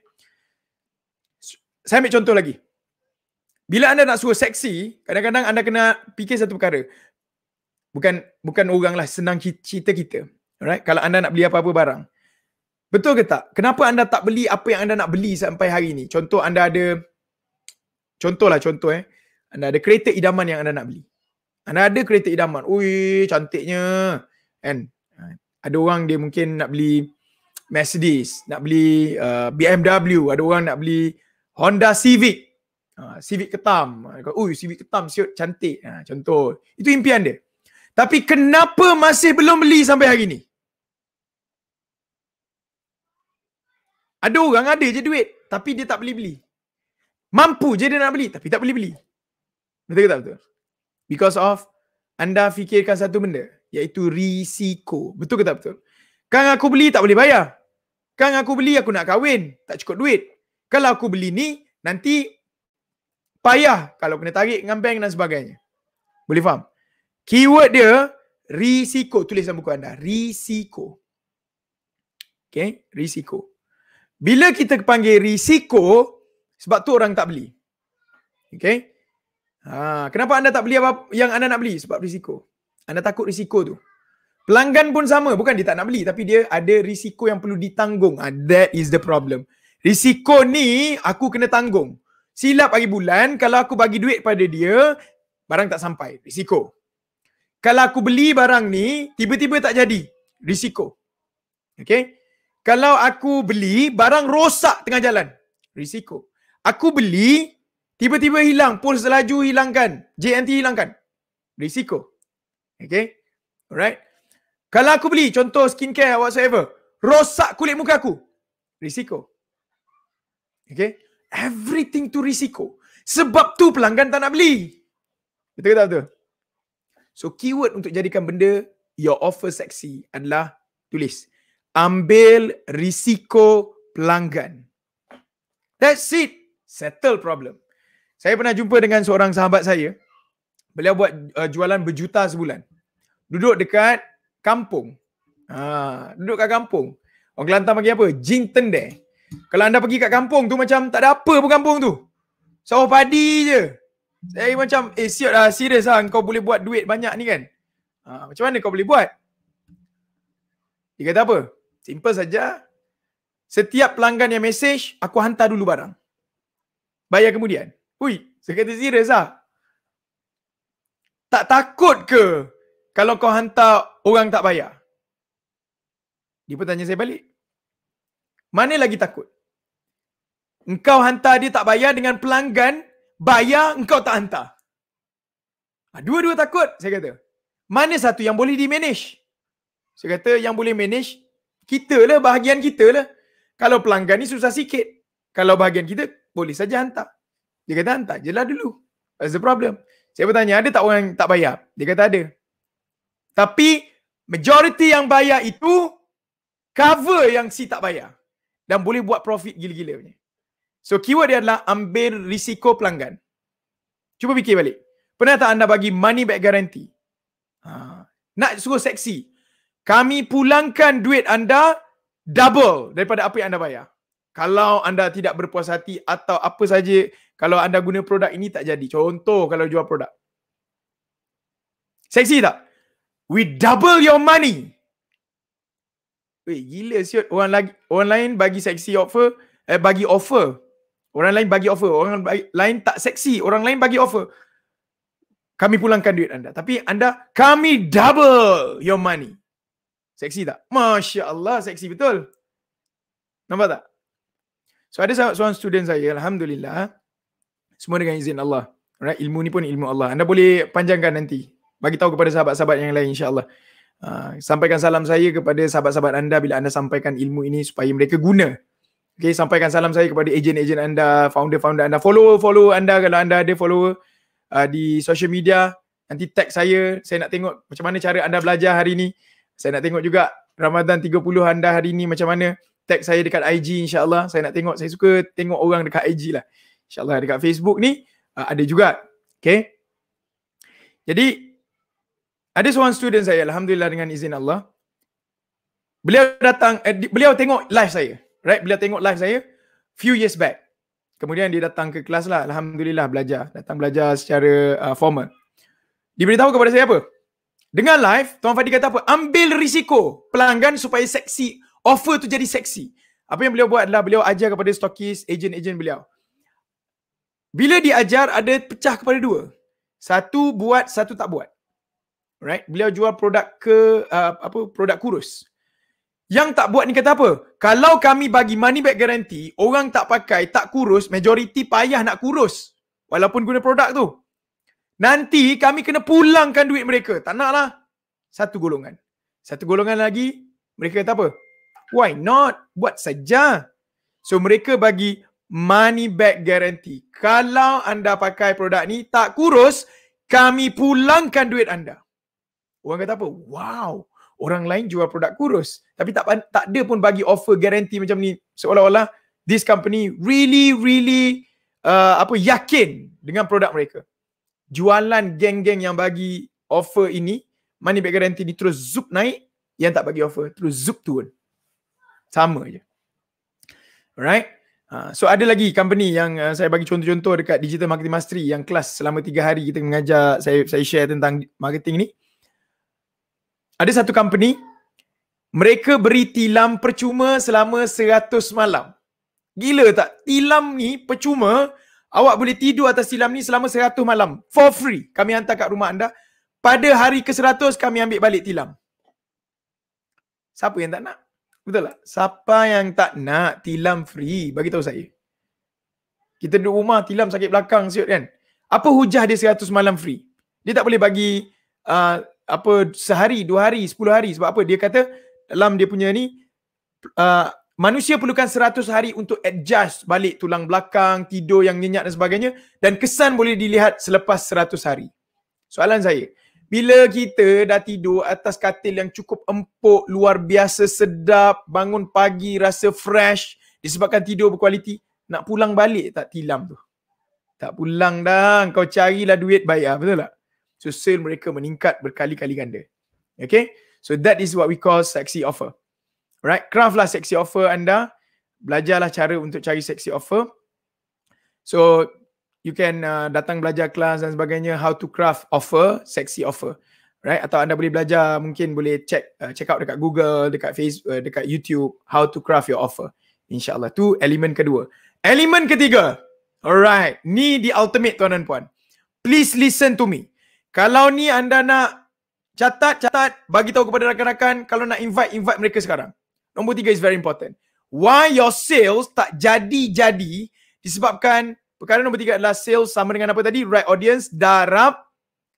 saya ambil contoh lagi bila anda nak suruh seksi kadang-kadang anda kena fikir satu perkara bukan bukan orang lah senang cerita kita alright kalau anda nak beli apa-apa barang Betul ke tak? Kenapa anda tak beli apa yang anda nak beli sampai hari ni? Contoh anda ada contoh lah contoh eh. Anda ada kereta idaman yang anda nak beli. Anda ada kereta idaman. Ui, cantiknya. Kan? Ha, ada orang dia mungkin nak beli Mercedes, nak beli uh, BMW, ada orang nak beli Honda Civic. Uh, Civic ketam. Ui, Civic ketam siut cantik. Uh, contoh. Itu impian dia. Tapi kenapa masih belum beli sampai hari ni? Ada orang ada je duit tapi dia tak beli-beli. Mampu je dia nak beli tapi tak beli-beli. Betul ke tak betul? Because of anda fikirkan satu benda iaitu risiko. Betul ke tak betul? Kang aku beli tak boleh bayar. Kang aku beli aku nak kahwin. Tak cukup duit. Kalau aku beli ni nanti payah kalau kena tarik dengan bank dan sebagainya. Boleh faham? Keyword dia risiko. Tulis dalam buku anda. Risiko. Okay. Risiko. Bila kita panggil risiko, sebab tu orang tak beli. Okay. Ha, kenapa anda tak beli apa yang anda nak beli? Sebab risiko. Anda takut risiko tu. Pelanggan pun sama. Bukan dia tak nak beli. Tapi dia ada risiko yang perlu ditanggung. Ha, that is the problem. Risiko ni aku kena tanggung. Silap hari bulan, kalau aku bagi duit pada dia, barang tak sampai. Risiko. Kalau aku beli barang ni, tiba-tiba tak jadi. Risiko. Okay. Kalau aku beli barang rosak tengah jalan, risiko. Aku beli tiba-tiba hilang, puls laju hilangkan, JNT hilangkan. Risiko. Okay. Alright. Kalau aku beli contoh skincare whatsoever, rosak kulit muka aku. Risiko. Okay. Everything to risiko. Sebab tu pelanggan tak nak beli. Betul tak betul? So keyword untuk jadikan benda your offer sexy adalah tulis ambil risiko pelanggan. That's it. Settle problem. Saya pernah jumpa dengan seorang sahabat saya. Beliau buat uh, jualan berjuta sebulan. Duduk dekat kampung. Ha, duduk kat kampung. Orang Kelantan panggil apa? Jinten deh. Kalau anda pergi kat kampung tu macam tak ada apa pun kampung tu. Sawah padi je. Saya macam, eh siap lah, serius lah. Kau boleh buat duit banyak ni kan? Ha, macam mana kau boleh buat? Dia kata apa? Simple saja. Setiap pelanggan yang mesej, aku hantar dulu barang. Bayar kemudian. Ui, saya kata serius lah. Tak takut ke kalau kau hantar orang tak bayar? Dia pun tanya saya balik. Mana lagi takut? Engkau hantar dia tak bayar dengan pelanggan, bayar engkau tak hantar. Ah, dua-dua takut, saya kata. Mana satu yang boleh di-manage? Saya kata yang boleh manage kita lah bahagian kita lah kalau pelanggan ni susah sikit kalau bahagian kita boleh saja hantar dia kata hantar je lah dulu that's the problem saya bertanya ada tak orang yang tak bayar dia kata ada tapi majority yang bayar itu cover yang si tak bayar dan boleh buat profit gila-gila punya. So keyword dia adalah ambil risiko pelanggan. Cuba fikir balik. Pernah tak anda bagi money back guarantee? Ha. Nak suruh seksi kami pulangkan duit anda double daripada apa yang anda bayar. Kalau anda tidak berpuas hati atau apa saja, kalau anda guna produk ini tak jadi. Contoh kalau jual produk. Seksi tak? We double your money. Weh, gila siut. Orang, lagi, orang lain bagi seksi offer, eh, bagi offer. Orang lain bagi offer. Orang lain tak seksi. Orang lain bagi offer. Kami pulangkan duit anda. Tapi anda, kami double your money. Seksi tak? Masya Allah seksi betul. Nampak tak? So ada seorang student saya, Alhamdulillah. Semua dengan izin Allah. Right? Ilmu ni pun ilmu Allah. Anda boleh panjangkan nanti. Bagi tahu kepada sahabat-sahabat yang lain insyaAllah. Uh, ah, sampaikan salam saya kepada sahabat-sahabat anda bila anda sampaikan ilmu ini supaya mereka guna. Okay, sampaikan salam saya kepada ejen-ejen anda, founder-founder anda, follower-follower anda kalau anda ada follower uh, di social media. Nanti tag saya, saya nak tengok macam mana cara anda belajar hari ini. Saya nak tengok juga Ramadan 30 anda hari ni macam mana. Tag saya dekat IG insyaAllah. Saya nak tengok. Saya suka tengok orang dekat IG lah. InsyaAllah dekat Facebook ni uh, ada juga. Okay. Jadi ada seorang student saya Alhamdulillah dengan izin Allah. Beliau datang, eh, beliau tengok live saya. Right? Beliau tengok live saya few years back. Kemudian dia datang ke kelas lah. Alhamdulillah belajar. Datang belajar secara uh, formal. diberitahu kepada saya apa? Dengan live, Tuan Fadi kata apa? Ambil risiko pelanggan supaya seksi. Offer tu jadi seksi. Apa yang beliau buat adalah beliau ajar kepada stokis, ejen-ejen beliau. Bila diajar, ada pecah kepada dua. Satu buat, satu tak buat. Right? Beliau jual produk ke uh, apa produk kurus. Yang tak buat ni kata apa? Kalau kami bagi money back guarantee, orang tak pakai, tak kurus, majoriti payah nak kurus. Walaupun guna produk tu. Nanti kami kena pulangkan duit mereka. Tak nak lah. Satu golongan. Satu golongan lagi, mereka kata apa? Why not? Buat saja. So mereka bagi money back guarantee. Kalau anda pakai produk ni tak kurus, kami pulangkan duit anda. Orang kata apa? Wow. Orang lain jual produk kurus. Tapi tak, tak ada pun bagi offer guarantee macam ni. Seolah-olah this company really, really uh, apa yakin dengan produk mereka jualan geng-geng yang bagi offer ini, money back guarantee ni terus zup naik, yang tak bagi offer terus zup turun. Sama je. Alright. Uh, so ada lagi company yang uh, saya bagi contoh-contoh dekat Digital Marketing Mastery yang kelas selama 3 hari kita mengajar, saya saya share tentang marketing ni. Ada satu company, mereka beri tilam percuma selama 100 malam. Gila tak? Tilam ni percuma Awak boleh tidur atas silam ni selama 100 malam. For free. Kami hantar kat rumah anda. Pada hari ke-100 kami ambil balik tilam. Siapa yang tak nak? Betul tak? Siapa yang tak nak tilam free? Bagi tahu saya. Kita duduk rumah tilam sakit belakang siut kan. Apa hujah dia 100 malam free? Dia tak boleh bagi uh, apa sehari, dua hari, sepuluh hari. Sebab apa? Dia kata dalam dia punya ni uh, manusia perlukan 100 hari untuk adjust balik tulang belakang, tidur yang nyenyak dan sebagainya dan kesan boleh dilihat selepas 100 hari. Soalan saya, bila kita dah tidur atas katil yang cukup empuk, luar biasa sedap, bangun pagi rasa fresh disebabkan tidur berkualiti, nak pulang balik tak tilam tu? Tak pulang dah, kau carilah duit bayar, betul tak? So sale mereka meningkat berkali-kali ganda. Okay, so that is what we call sexy offer. Right, craftlah sexy offer anda. Belajarlah cara untuk cari sexy offer. So, you can uh, datang belajar kelas dan sebagainya how to craft offer, sexy offer. Right, atau anda boleh belajar mungkin boleh check uh, check out dekat Google, dekat Facebook, uh, dekat YouTube how to craft your offer. InsyaAllah. Tu elemen kedua. Elemen ketiga. Alright. Ni the ultimate tuan dan puan. Please listen to me. Kalau ni anda nak catat, catat. Bagi tahu kepada rakan-rakan. Kalau nak invite, invite mereka sekarang. Nombor tiga is very important. Why your sales tak jadi-jadi disebabkan perkara nombor tiga adalah sales sama dengan apa tadi? Right audience, darab,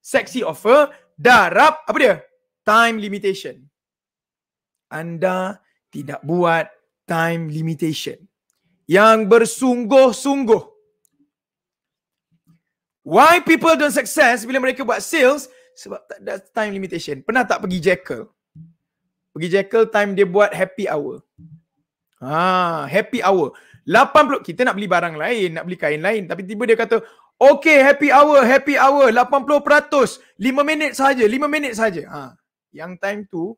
sexy offer, darab, apa dia? Time limitation. Anda tidak buat time limitation. Yang bersungguh-sungguh. Why people don't success bila mereka buat sales? Sebab tak ada time limitation. Pernah tak pergi Jekyll? pergi Jekyll time dia buat happy hour. Ha, happy hour. 80 kita nak beli barang lain, nak beli kain lain tapi tiba dia kata, "Okay, happy hour, happy hour 80%, 5 minit saja, 5 minit saja." Ha, yang time tu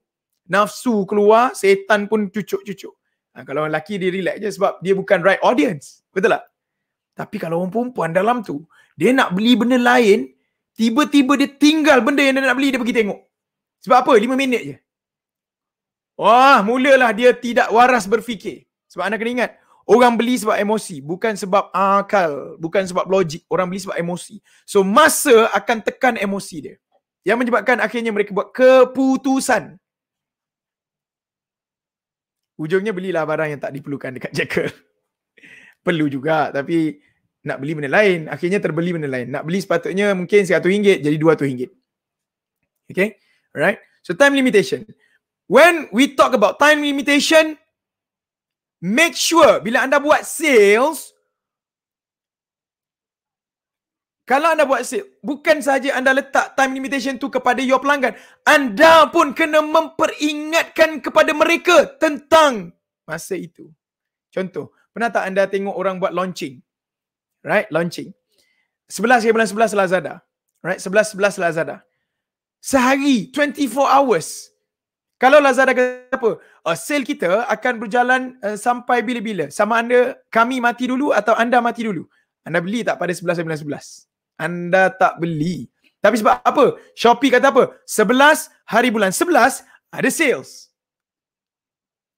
nafsu keluar, setan pun cucuk-cucuk. Ha, kalau orang lelaki dia relax je sebab dia bukan right audience. Betul tak? Tapi kalau orang perempuan dalam tu, dia nak beli benda lain, tiba-tiba dia tinggal benda yang dia nak beli, dia pergi tengok. Sebab apa? 5 minit je. Wah, mulalah dia tidak waras berfikir. Sebab anda kena ingat, orang beli sebab emosi, bukan sebab akal, bukan sebab logik. Orang beli sebab emosi. So, masa akan tekan emosi dia. Yang menyebabkan akhirnya mereka buat keputusan. Ujungnya belilah barang yang tak diperlukan dekat jackal. Perlu juga tapi nak beli benda lain. Akhirnya terbeli benda lain. Nak beli sepatutnya mungkin RM100 jadi RM200. Okay? Alright? So time limitation when we talk about time limitation, make sure bila anda buat sales, kalau anda buat sales, bukan sahaja anda letak time limitation tu kepada your pelanggan, anda pun kena memperingatkan kepada mereka tentang masa itu. Contoh, pernah tak anda tengok orang buat launching? Right, launching. 11 ke bulan 11 Lazada. Right, 11 11 Lazada. Sehari, 24 hours. Kalau Lazada kata apa? Uh, sale kita akan berjalan uh, sampai bila-bila. Sama anda kami mati dulu atau anda mati dulu. Anda beli tak pada 11.11? Anda tak beli. Tapi sebab apa? Shopee kata apa? 11 hari bulan 11 ada sales.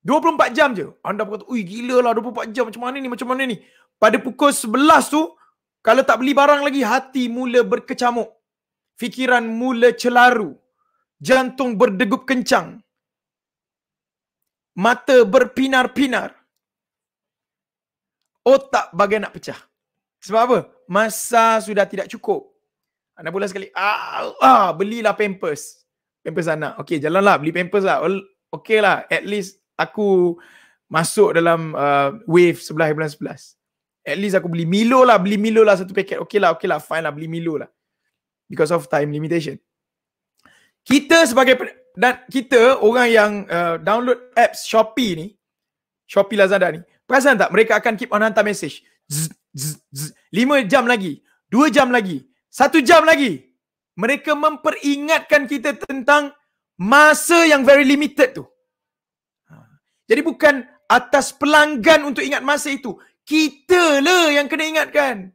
24 jam je. Anda berkata, ui gila lah 24 jam macam mana ni, macam mana ni. Pada pukul 11 tu, kalau tak beli barang lagi, hati mula berkecamuk. Fikiran mula celaru. Jantung berdegup kencang mata berpinar-pinar otak bagai nak pecah sebab apa masa sudah tidak cukup Anda pula sekali ah, ah belilah pampers pampers anak Okay, jalanlah beli pampers lah okay lah at least aku masuk dalam uh, wave sebelah bulan sebelas at least aku beli milo lah beli milo lah satu paket okey lah okey lah fine lah beli milo lah because of time limitation kita sebagai dan kita orang yang uh, download apps Shopee ni, Shopee Lazada ni, perasan tak mereka akan keep on hantar message. Zzz, 5 jam lagi, 2 jam lagi, 1 jam lagi. Mereka memperingatkan kita tentang masa yang very limited tu. Ha. Jadi bukan atas pelanggan untuk ingat masa itu. Kita lah yang kena ingatkan.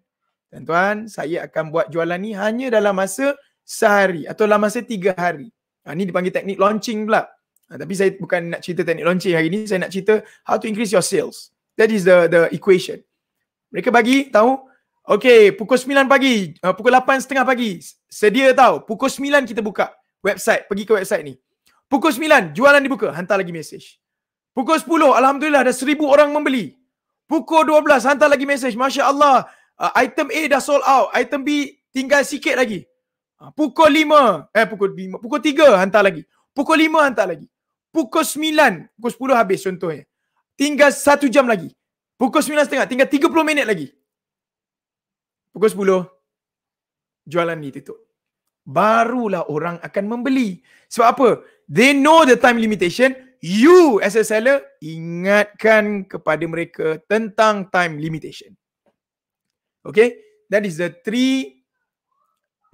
Dan tuan, saya akan buat jualan ni hanya dalam masa sehari atau dalam masa tiga hari. Ha, ni dipanggil teknik launching pula. Ha, tapi saya bukan nak cerita teknik launching hari ni, saya nak cerita how to increase your sales. That is the the equation. Mereka bagi tahu, okay pukul 9 pagi, uh, pukul setengah pagi, sedia tahu pukul 9 kita buka website, pergi ke website ni. Pukul 9, jualan dibuka, hantar lagi mesej. Pukul 10, Alhamdulillah ada seribu orang membeli. Pukul 12, hantar lagi mesej, Masya Allah, uh, eh, item A dah sold out, item B tinggal sikit lagi. Ha, pukul lima, eh pukul lima, pukul tiga hantar lagi. Pukul lima hantar lagi. Pukul sembilan, pukul sepuluh habis contohnya. Eh. Tinggal satu jam lagi. Pukul sembilan setengah, tinggal tiga puluh minit lagi. Pukul sepuluh, jualan ni ditutup. Barulah orang akan membeli. Sebab apa? They know the time limitation. You as a seller, ingatkan kepada mereka tentang time limitation. Okay? That is the three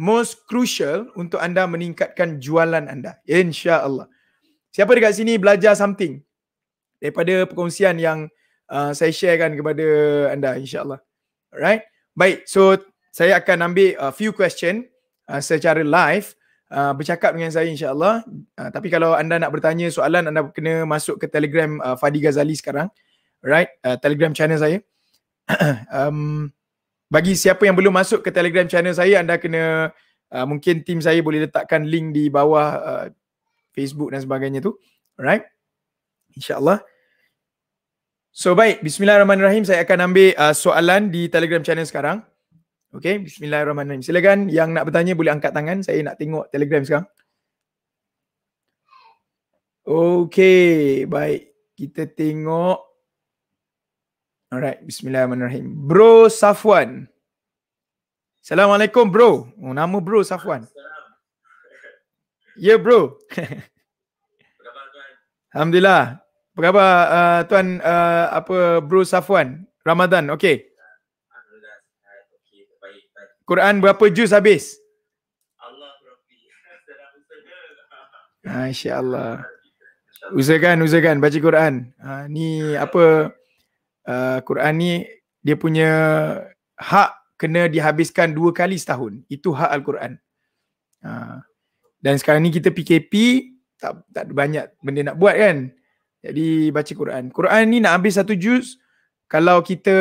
most crucial untuk anda meningkatkan jualan anda. InsyaAllah. Siapa dekat sini belajar something daripada perkongsian yang uh, saya sharekan kepada anda insyaAllah. Alright. Baik. So, saya akan ambil a few question uh, secara live. Uh, bercakap dengan saya insyaAllah. Uh, tapi kalau anda nak bertanya soalan, anda kena masuk ke telegram uh, Fadi Ghazali sekarang. Right. Uh, telegram channel saya. um, bagi siapa yang belum masuk ke Telegram channel saya anda kena uh, mungkin tim saya boleh letakkan link di bawah uh, Facebook dan sebagainya tu. Alright. InsyaAllah. So baik, bismillahirrahmanirrahim. Saya akan ambil uh, soalan di Telegram channel sekarang. Okay, bismillahirrahmanirrahim. Silakan yang nak bertanya boleh angkat tangan. Saya nak tengok Telegram sekarang. Okay, baik. Kita tengok. Alright, bismillahirrahmanirrahim. Bro Safwan. Assalamualaikum bro. Oh, nama bro Safwan. Ya yeah, bro. Alhamdulillah. Apa khabar uh, tuan uh, apa bro Safwan? Ramadan, okay. Quran berapa juz habis? Allah Masya Allah. Usahakan, usahakan. Baca Quran. Ha, ni apa uh, Quran ni dia punya hak kena dihabiskan dua kali setahun. Itu hak Al-Quran. Uh, dan sekarang ni kita PKP tak tak banyak benda nak buat kan. Jadi baca Quran. Quran ni nak habis satu juz kalau kita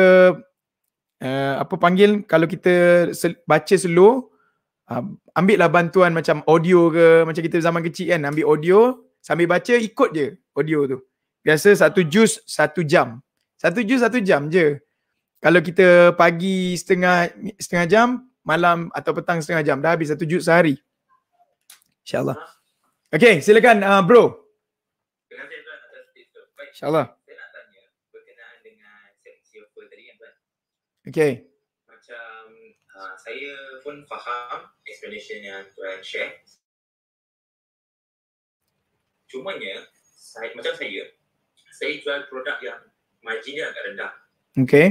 uh, apa panggil kalau kita sel- baca slow uh, ha, ambil lah bantuan macam audio ke macam kita zaman kecil kan ambil audio sambil baca ikut je audio tu. Biasa satu juz satu jam. Satu jus satu jam je. Kalau kita pagi setengah setengah jam, malam atau petang setengah jam. Dah habis satu jus sehari. Insya Allah. Okay, silakan uh, bro. Allah. Okay. Macam uh, saya pun faham explanation yang tuan share. Cumanya, saya, macam saya, saya jual produk yang margin dia agak rendah. Okay.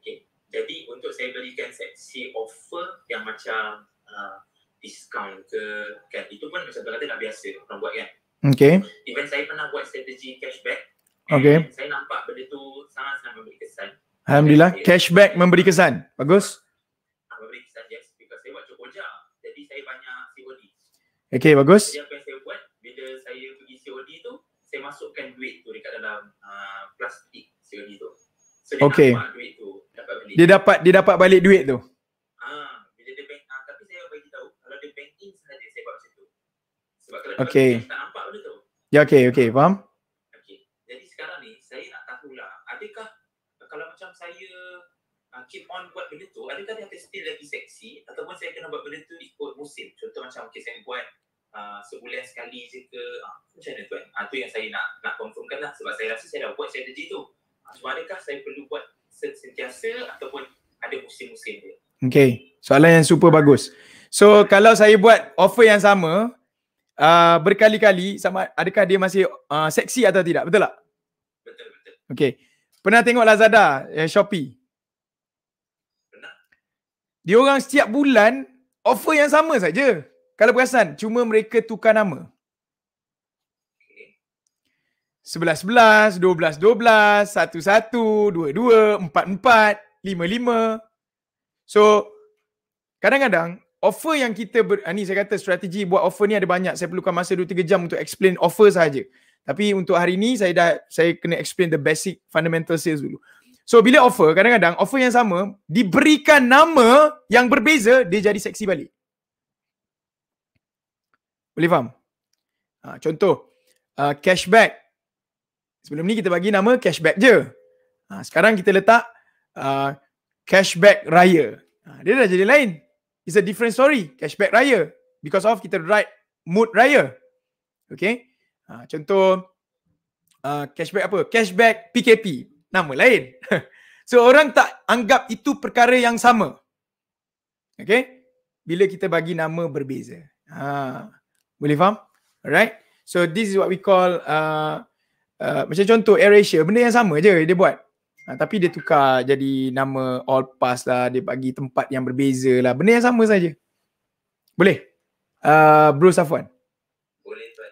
okay. Jadi untuk saya berikan seksi offer yang macam uh, discount ke kan itu pun macam kata dah biasa orang buat kan. Okay. Even saya pernah buat strategi cashback. Okay. Saya nampak benda tu sangat-sangat memberi kesan. Alhamdulillah. Okay. Cashback memberi kesan. Bagus. Ah, memberi kesan yes. Because saya buat cukup jauh. Jadi saya banyak COD. Okay bagus. Jadi apa yang saya buat bila saya pergi COD tu saya masukkan duit tu dekat dalam uh, plastik segi tu. So dia okay. dapat duit tu. Dapat balik. Dia dapat dia dapat balik duit tu. Ha, bila dia bank ha, tapi saya bagi tahu kalau dia bank in dia saya buat macam tu. Sebab kalau okay. dia tak nampak benda tu. Ya yeah, okay, okay, faham? Okay. Jadi sekarang ni saya nak tahu lah, adakah kalau macam saya uh, keep on buat benda tu adakah dia akan still lagi seksi ataupun saya kena buat benda tu ikut musim. Contoh macam okay, saya buat uh, sebulan sekali je ke uh, macam mana tuan? Ah uh, yang saya nak Okay, soalan yang super bagus. So kalau saya buat offer yang sama uh, berkali-kali sama adakah dia masih uh, seksi atau tidak? Betul tak? Betul, betul. Okay. Pernah tengok Lazada, eh, Shopee? Pernah. Dia orang setiap bulan offer yang sama saja. Kalau perasan, cuma mereka tukar nama. Sebelas sebelas, dua belas dua belas, satu satu, dua dua, empat empat, lima lima. So kadang-kadang offer yang kita ber, ah, ni saya kata strategi buat offer ni ada banyak. Saya perlukan masa 2 3 jam untuk explain offer saja. Tapi untuk hari ni saya dah saya kena explain the basic fundamental sales dulu. So bila offer kadang-kadang offer yang sama diberikan nama yang berbeza dia jadi seksi balik. Boleh faham? Ha, contoh uh, cashback. Sebelum ni kita bagi nama cashback je. Ha, sekarang kita letak uh, cashback raya. Ha, dia dah jadi lain. It's a different story. Cashback raya. Because of kita ride mood raya. Okay. Ha, contoh uh, cashback apa? Cashback PKP. Nama lain. so orang tak anggap itu perkara yang sama. Okay. Bila kita bagi nama berbeza. Ha, boleh faham? Alright. So this is what we call uh, uh, macam contoh AirAsia. Benda yang sama je dia buat. Ha, tapi dia tukar jadi nama all pass lah. Dia bagi tempat yang berbeza lah. Benda yang sama saja. Boleh? Uh, Bro Safwan. Boleh tuan.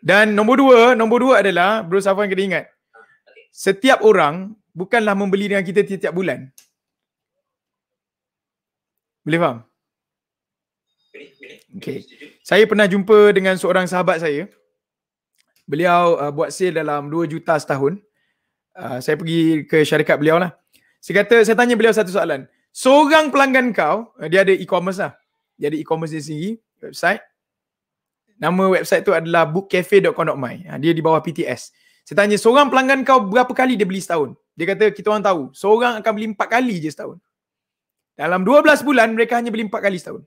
Dan nombor dua, nombor dua adalah Bro Safwan kena ingat. Ah, Setiap orang bukanlah membeli dengan kita tiap-tiap bulan. Boleh faham? Okay. Saya pernah jumpa dengan seorang sahabat saya. Beliau uh, buat sale dalam 2 juta setahun. Ah, saya pergi ke syarikat beliau lah. Saya kata, saya tanya beliau satu soalan. Seorang pelanggan kau, eh, dia ada e-commerce lah. Dia ada e-commerce dia sendiri, website. Nama website tu adalah bookcafe.com.my. Ah, dia di bawah PTS. Saya tanya, seorang pelanggan kau berapa kali dia beli setahun? Dia kata, kita orang tahu. Seorang akan beli empat kali je setahun. Dalam dua belas bulan, mereka hanya beli empat kali setahun.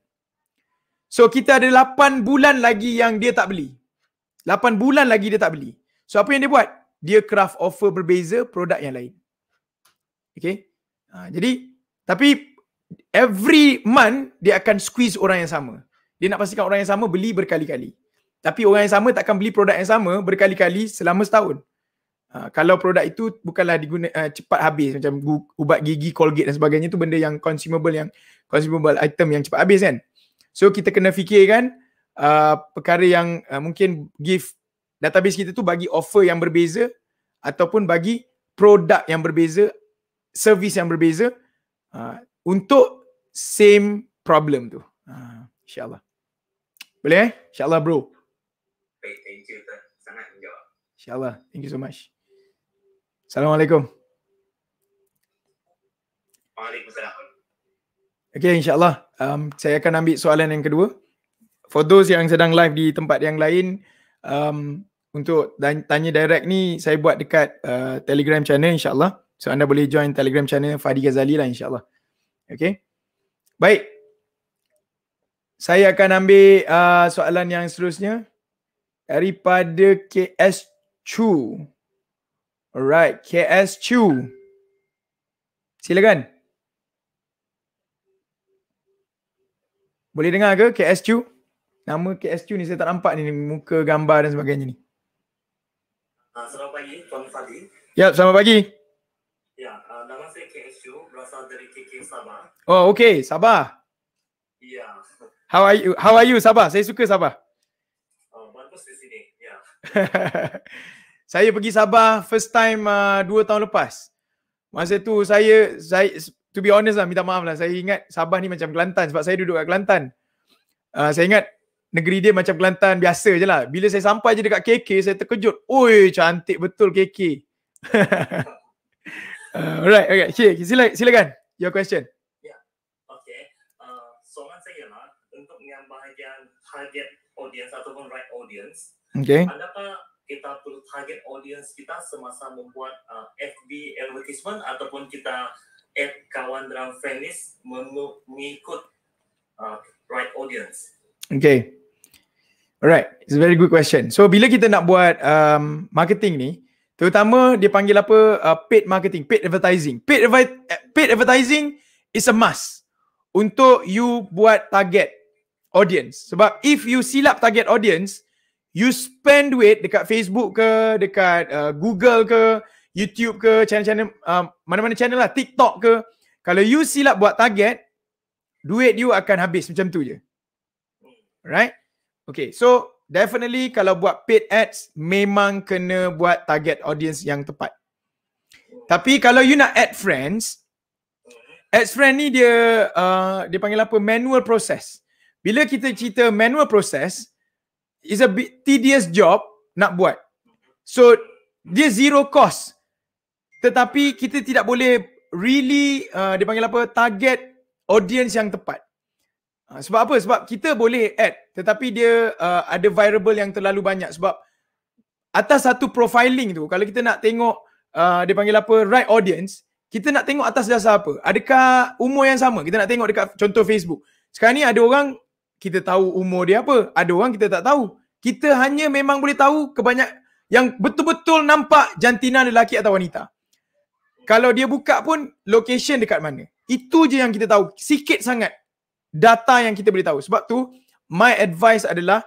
So, kita ada lapan bulan lagi yang dia tak beli. Lapan bulan lagi dia tak beli. So, apa yang dia buat? dia craft offer berbeza produk yang lain. Okay. Ha, jadi, tapi every month dia akan squeeze orang yang sama. Dia nak pastikan orang yang sama beli berkali-kali. Tapi orang yang sama takkan beli produk yang sama berkali-kali selama setahun. Ha, kalau produk itu bukanlah diguna, uh, cepat habis macam ubat gigi, Colgate dan sebagainya itu benda yang consumable yang consumable item yang cepat habis kan. So kita kena fikirkan uh, perkara yang uh, mungkin give database kita tu bagi offer yang berbeza ataupun bagi produk yang berbeza, servis yang berbeza uh, untuk same problem tu. Uh, InsyaAllah. Boleh eh? InsyaAllah bro. Baik, thank you. Sangat menjawab. InsyaAllah. Thank you so much. Assalamualaikum. Okay, insyaAllah. Um, saya akan ambil soalan yang kedua. For those yang sedang live di tempat yang lain, um, untuk tanya direct ni saya buat dekat uh, Telegram channel insyaAllah. So anda boleh join Telegram channel Fadi Ghazali lah insyaAllah. Okay. Baik. Saya akan ambil uh, soalan yang seterusnya. Daripada KS Chu. Alright, KS Chu. Silakan. Boleh dengar ke KS Chu? Nama KS Chu ni saya tak nampak ni muka gambar dan sebagainya ni. Ah, selamat pagi Tuan Fadi. Ya, selamat pagi. Ya, uh, nama saya KSU, berasal dari KK Sabah. Oh, okey, Sabah. Ya. How are you? How are you, Sabah? Saya suka Sabah. Oh, bagus di sini. Ya. saya pergi Sabah first time 2 uh, tahun lepas. Masa tu saya saya to be honest lah, minta maaf lah. Saya ingat Sabah ni macam Kelantan sebab saya duduk kat Kelantan. Uh, saya ingat negeri dia macam Kelantan biasa je lah. Bila saya sampai je dekat KK, saya terkejut. Ui cantik betul KK. uh, alright, okay. Okay, okay. Sila, silakan. Your question. yeah. okay. Uh, soalan saya lah, untuk yang bahagian target audience ataupun right audience, okay. adakah kita perlu target audience kita semasa membuat uh, FB advertisement ataupun kita add kawan dalam fanlist mengikut uh, right audience? Okay. Alright, it's a very good question. So bila kita nak buat um, marketing ni, terutama dia panggil apa uh, paid marketing, paid advertising. Paid, avi- eh, paid advertising is a must untuk you buat target audience. Sebab if you silap target audience, you spend duit dekat Facebook ke, dekat uh, Google ke, YouTube ke, channel-channel, um, mana-mana channel lah, TikTok ke. Kalau you silap buat target, duit you akan habis macam tu je. Right? Okay, so definitely kalau buat paid ads, memang kena buat target audience yang tepat. Tapi kalau you nak add friends, add friend ni dia uh, dia panggil apa? Manual process. Bila kita cerita manual process, is a bit tedious job nak buat. So dia zero cost. Tetapi kita tidak boleh really uh, dia panggil apa? Target audience yang tepat. Ha, sebab apa? Sebab kita boleh add tetapi dia uh, ada variable yang terlalu banyak sebab atas satu profiling tu kalau kita nak tengok uh, dia panggil apa right audience kita nak tengok atas dasar apa? Adakah umur yang sama? Kita nak tengok dekat contoh Facebook. Sekarang ni ada orang kita tahu umur dia apa, ada orang kita tak tahu. Kita hanya memang boleh tahu kebanyak yang betul-betul nampak jantina lelaki atau wanita. Kalau dia buka pun location dekat mana. Itu je yang kita tahu. Sikit sangat data yang kita boleh tahu. Sebab tu, my advice adalah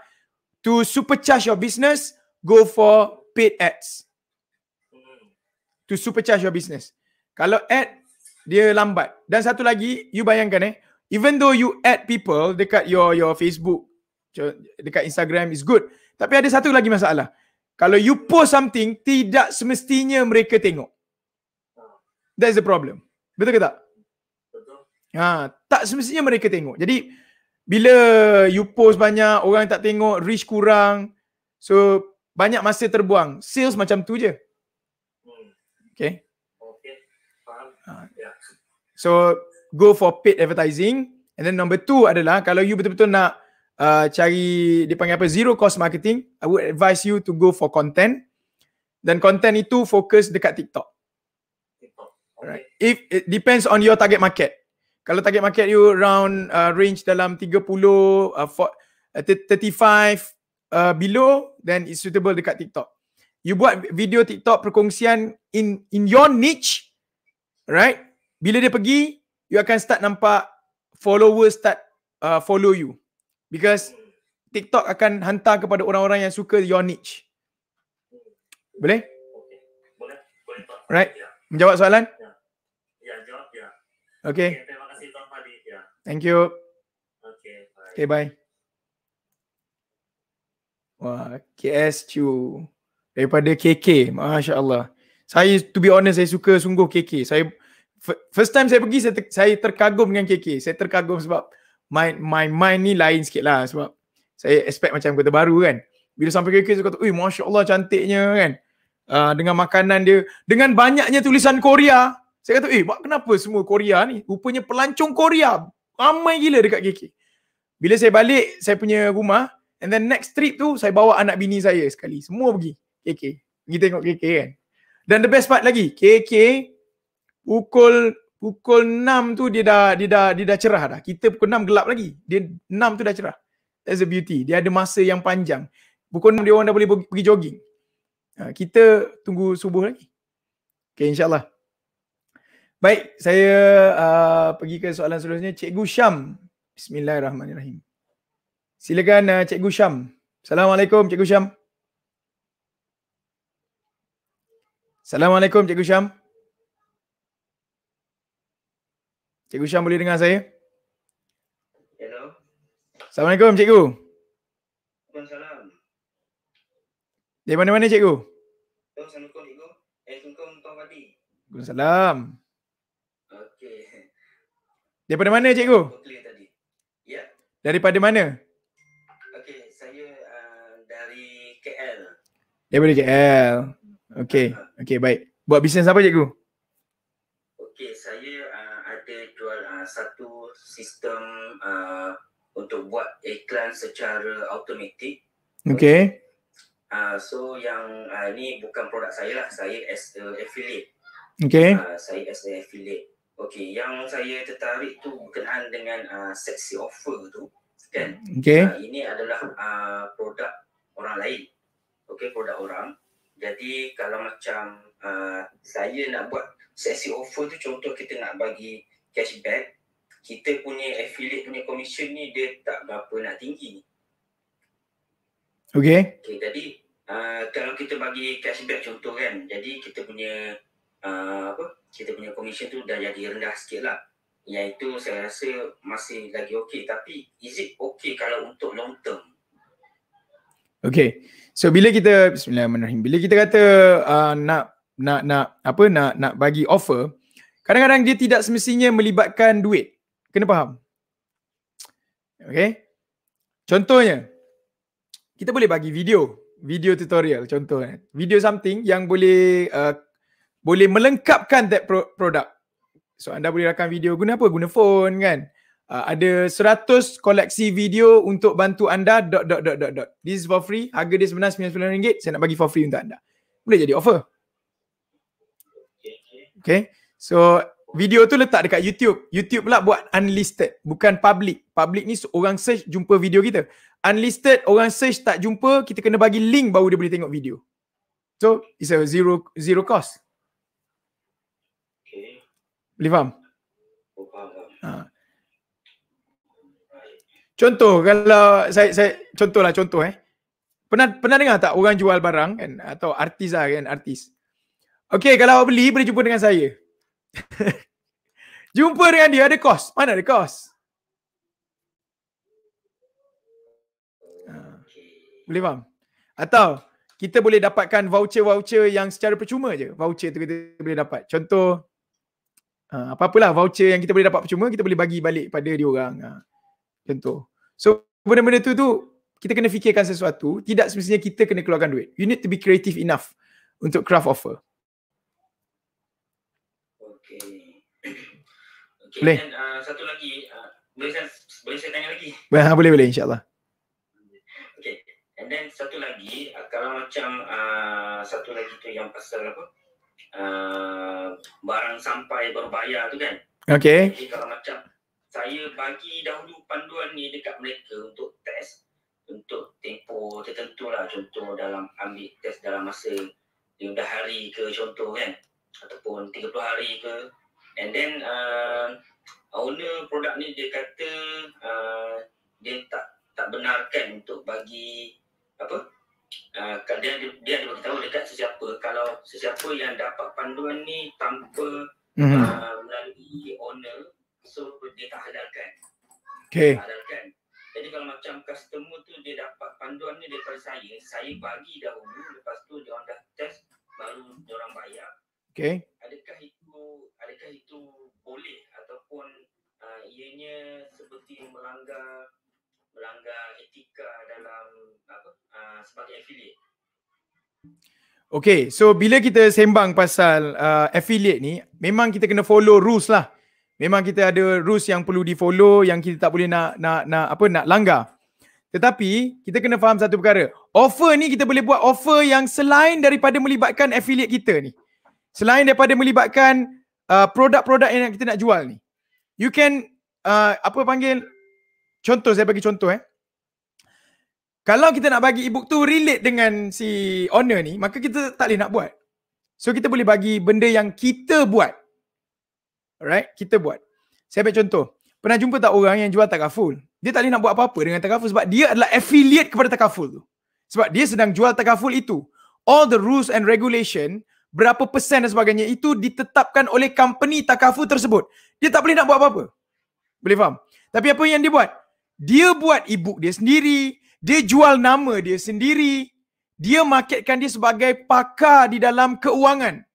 to supercharge your business, go for paid ads. To supercharge your business. Kalau ad, dia lambat. Dan satu lagi, you bayangkan eh, even though you add people dekat your your Facebook, dekat Instagram is good. Tapi ada satu lagi masalah. Kalau you post something, tidak semestinya mereka tengok. That's the problem. Betul ke tak? Ha, tak semestinya mereka tengok. Jadi bila you post banyak, orang tak tengok, reach kurang. So banyak masa terbuang. Sales macam tu je. Okay. Ha. So go for paid advertising. And then number two adalah kalau you betul-betul nak uh, cari dipanggil apa zero cost marketing, I would advise you to go for content. Dan content itu fokus dekat TikTok. TikTok. Okay. Right. If it depends on your target market kalau target market you round uh, range dalam 30 uh, for, uh, 35 uh, below then it's suitable dekat TikTok you buat video TikTok perkongsian in in your niche right bila dia pergi you akan start nampak followers start uh, follow you because TikTok akan hantar kepada orang-orang yang suka your niche boleh boleh boleh right menjawab soalan ya ya jawab ya okey okay. Thank you. Okay, bye. Okay, bye. Wah, KSQ. Daripada KK. Masya Allah. Saya, to be honest, saya suka sungguh KK. Saya, first time saya pergi, saya, ter, saya terkagum dengan KK. Saya terkagum sebab my my mind ni lain sikit lah. Sebab saya expect macam kota baru kan. Bila sampai KK, saya kata, Masya Allah cantiknya kan. Uh, dengan makanan dia. Dengan banyaknya tulisan Korea. Saya kata, eh, kenapa semua Korea ni? Rupanya pelancong Korea ramai gila dekat KK. Bila saya balik, saya punya rumah and then next trip tu saya bawa anak bini saya sekali. Semua pergi KK. Pergi tengok KK kan. Dan the best part lagi, KK pukul pukul 6 tu dia dah dia dah dia dah cerah dah. Kita pukul 6 gelap lagi. Dia 6 tu dah cerah. That's the beauty. Dia ada masa yang panjang. Pukul 6 dia orang dah boleh pergi jogging. Ha, kita tunggu subuh lagi. Okay, insyaAllah. Baik, saya uh, pergi ke soalan seterusnya. Cikgu Syam. Bismillahirrahmanirrahim. Silakan uh, Cikgu Syam. Assalamualaikum Cikgu Syam. Assalamualaikum Cikgu Syam. Cikgu Syam boleh dengar saya? Hello. Assalamualaikum Cikgu. Waalaikumsalam. Dari mana-mana Cikgu? Assalamualaikum Cikgu. Assalamualaikum Tuan Fadi. Waalaikumsalam. Daripada mana cikgu? Clear ya. Daripada mana? Okey, saya uh, dari KL. Daripada KL. Okey. Uh-huh. Okey, baik. Buat bisnes apa cikgu? Okey, saya uh, ada jual uh, satu sistem uh, untuk buat iklan secara automatik. Okey. Uh, so yang uh, ni bukan produk saya lah. Saya as affiliate. Okey. Uh, saya as affiliate. Okey, yang saya tertarik tu berkenaan dengan uh, sexy offer tu kan. Okay. Uh, ah, ini adalah uh, produk orang lain. Okey, produk orang. Jadi kalau macam uh, saya nak buat sexy offer tu contoh kita nak bagi cashback, kita punya affiliate punya commission ni dia tak berapa nak tinggi. Okey. Okey, jadi uh, kalau kita bagi cashback contoh kan, jadi kita punya Ah, apa kita punya commission tu dah jadi rendah sikit lah itu saya rasa masih lagi okey tapi is it okey kalau untuk long term Okay. So bila kita bismillahirrahmanirrahim bila kita kata uh, nak nak nak apa nak nak bagi offer kadang-kadang dia tidak semestinya melibatkan duit. Kena faham? Okay. Contohnya kita boleh bagi video, video tutorial contohnya. Kan. Video something yang boleh uh, boleh melengkapkan that pro- product. So anda boleh rakam video guna apa? Guna phone kan. Uh, ada 100 koleksi video untuk bantu anda dot dot dot dot dot. This for free. Harga dia sebenarnya RM99. Saya nak bagi for free untuk anda. Boleh jadi offer. Okay. So video tu letak dekat YouTube. YouTube pula buat unlisted. Bukan public. Public ni orang search jumpa video kita. Unlisted orang search tak jumpa kita kena bagi link baru dia boleh tengok video. So it's a zero zero cost. Ливам. Oh, ha. Contoh kalau saya saya contohlah contoh eh. Pernah pernah dengar tak orang jual barang kan atau artis lah kan artis. Okay kalau awak beli boleh jumpa dengan saya. jumpa dengan dia ada kos. Mana ada kos? Ha. Boleh faham? Atau kita boleh dapatkan voucher-voucher yang secara percuma je. Voucher tu kita boleh dapat. Contoh Ah, apa-apalah voucher yang kita boleh dapat percuma kita boleh bagi balik pada dia orang uh, contoh so benda-benda tu tu kita kena fikirkan sesuatu tidak semestinya kita kena keluarkan duit you need to be creative enough untuk craft offer Okay, boleh. Dan, uh, satu lagi, uh, boleh, saya, boleh saya tanya lagi? Boleh, ha, boleh, boleh insyaAllah. Okay, and then satu lagi, uh, kalau macam uh, satu lagi tu yang pasal apa, Uh, barang sampai berbayar tu kan. Okay. Jadi kalau macam saya bagi dahulu panduan ni dekat mereka untuk test untuk tempoh tertentu lah contoh dalam ambil test dalam masa 15 hari ke contoh kan ataupun 30 hari ke and then uh, owner produk ni dia kata uh, dia tak tak benarkan untuk bagi apa uh, ah, dia dia ada tahu dekat sesiapa kalau sesiapa yang dapat panduan ni tanpa mm-hmm. uh, melalui owner so dia tak halalkan okay. tak halalkan jadi kalau macam customer tu dia dapat panduan ni daripada saya saya bagi dahulu lepas tu dia orang dah test baru dia orang bayar okay. adakah itu adakah itu boleh ataupun uh, ianya seperti melanggar melanggar etika dalam apa uh, sebagai affiliate. Okay, so bila kita sembang pasal uh, affiliate ni, memang kita kena follow rules lah. Memang kita ada rules yang perlu di follow yang kita tak boleh nak nak nak apa nak langgar. Tetapi kita kena faham satu perkara. Offer ni kita boleh buat offer yang selain daripada melibatkan affiliate kita ni. Selain daripada melibatkan uh, produk-produk yang kita nak jual ni. You can uh, apa panggil Contoh saya bagi contoh eh. Kalau kita nak bagi e tu relate dengan si owner ni, maka kita tak boleh nak buat. So kita boleh bagi benda yang kita buat. Alright, kita buat. Saya ambil contoh. Pernah jumpa tak orang yang jual takaful? Dia tak boleh nak buat apa-apa dengan takaful sebab dia adalah affiliate kepada takaful tu. Sebab dia sedang jual takaful itu. All the rules and regulation, berapa persen dan sebagainya itu ditetapkan oleh company takaful tersebut. Dia tak boleh nak buat apa-apa. Boleh faham? Tapi apa yang dia buat? dia buat e dia sendiri, dia jual nama dia sendiri, dia marketkan dia sebagai pakar di dalam keuangan.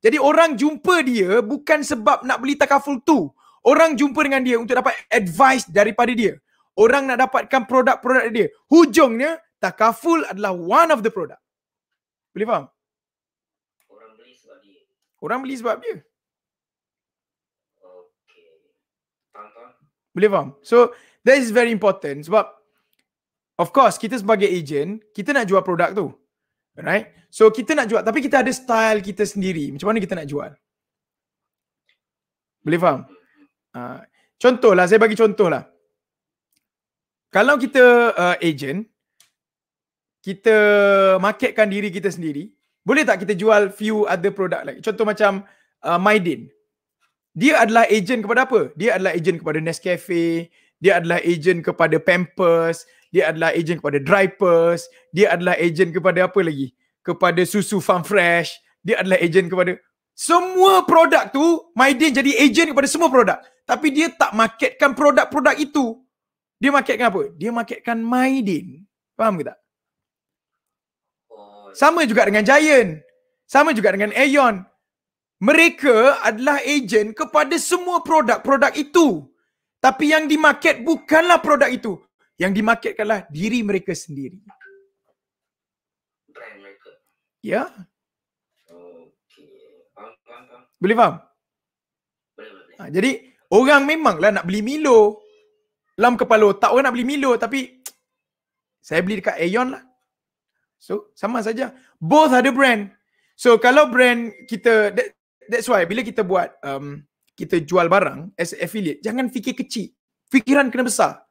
Jadi orang jumpa dia bukan sebab nak beli takaful tu. Orang jumpa dengan dia untuk dapat advice daripada dia. Orang nak dapatkan produk-produk dia. Hujungnya takaful adalah one of the product. Boleh faham? Orang beli sebab dia. Orang beli sebab dia. Okay. Tonton. Boleh faham? So, This is very important sebab of course kita sebagai agent kita nak jual produk tu right so kita nak jual tapi kita ada style kita sendiri macam mana kita nak jual boleh faham uh, contohlah saya bagi contohlah kalau kita uh, agent kita marketkan diri kita sendiri boleh tak kita jual few other product lagi contoh macam uh, Maidin dia adalah agent kepada apa dia adalah agent kepada Nescafe dia adalah ejen kepada Pampers, dia adalah ejen kepada Drypers, dia adalah ejen kepada apa lagi? Kepada Susu Farm Fresh, dia adalah ejen kepada semua produk tu, Maidin jadi ejen kepada semua produk. Tapi dia tak marketkan produk-produk itu. Dia marketkan apa? Dia marketkan Maidin. Faham ke tak? Sama juga dengan Giant. Sama juga dengan Aeon. Mereka adalah ejen kepada semua produk-produk itu. Tapi yang dimarket bukanlah produk itu. Yang dimarketkanlah diri mereka sendiri. Brand mereka. Ya. Okay. Boleh faham? Ha, jadi orang memanglah nak beli Milo. Dalam kepala otak orang nak beli Milo tapi saya beli dekat Aeon lah. So sama saja. Both ada brand. So kalau brand kita that, that's why bila kita buat um, kita jual barang as affiliate, jangan fikir kecil. Fikiran kena besar.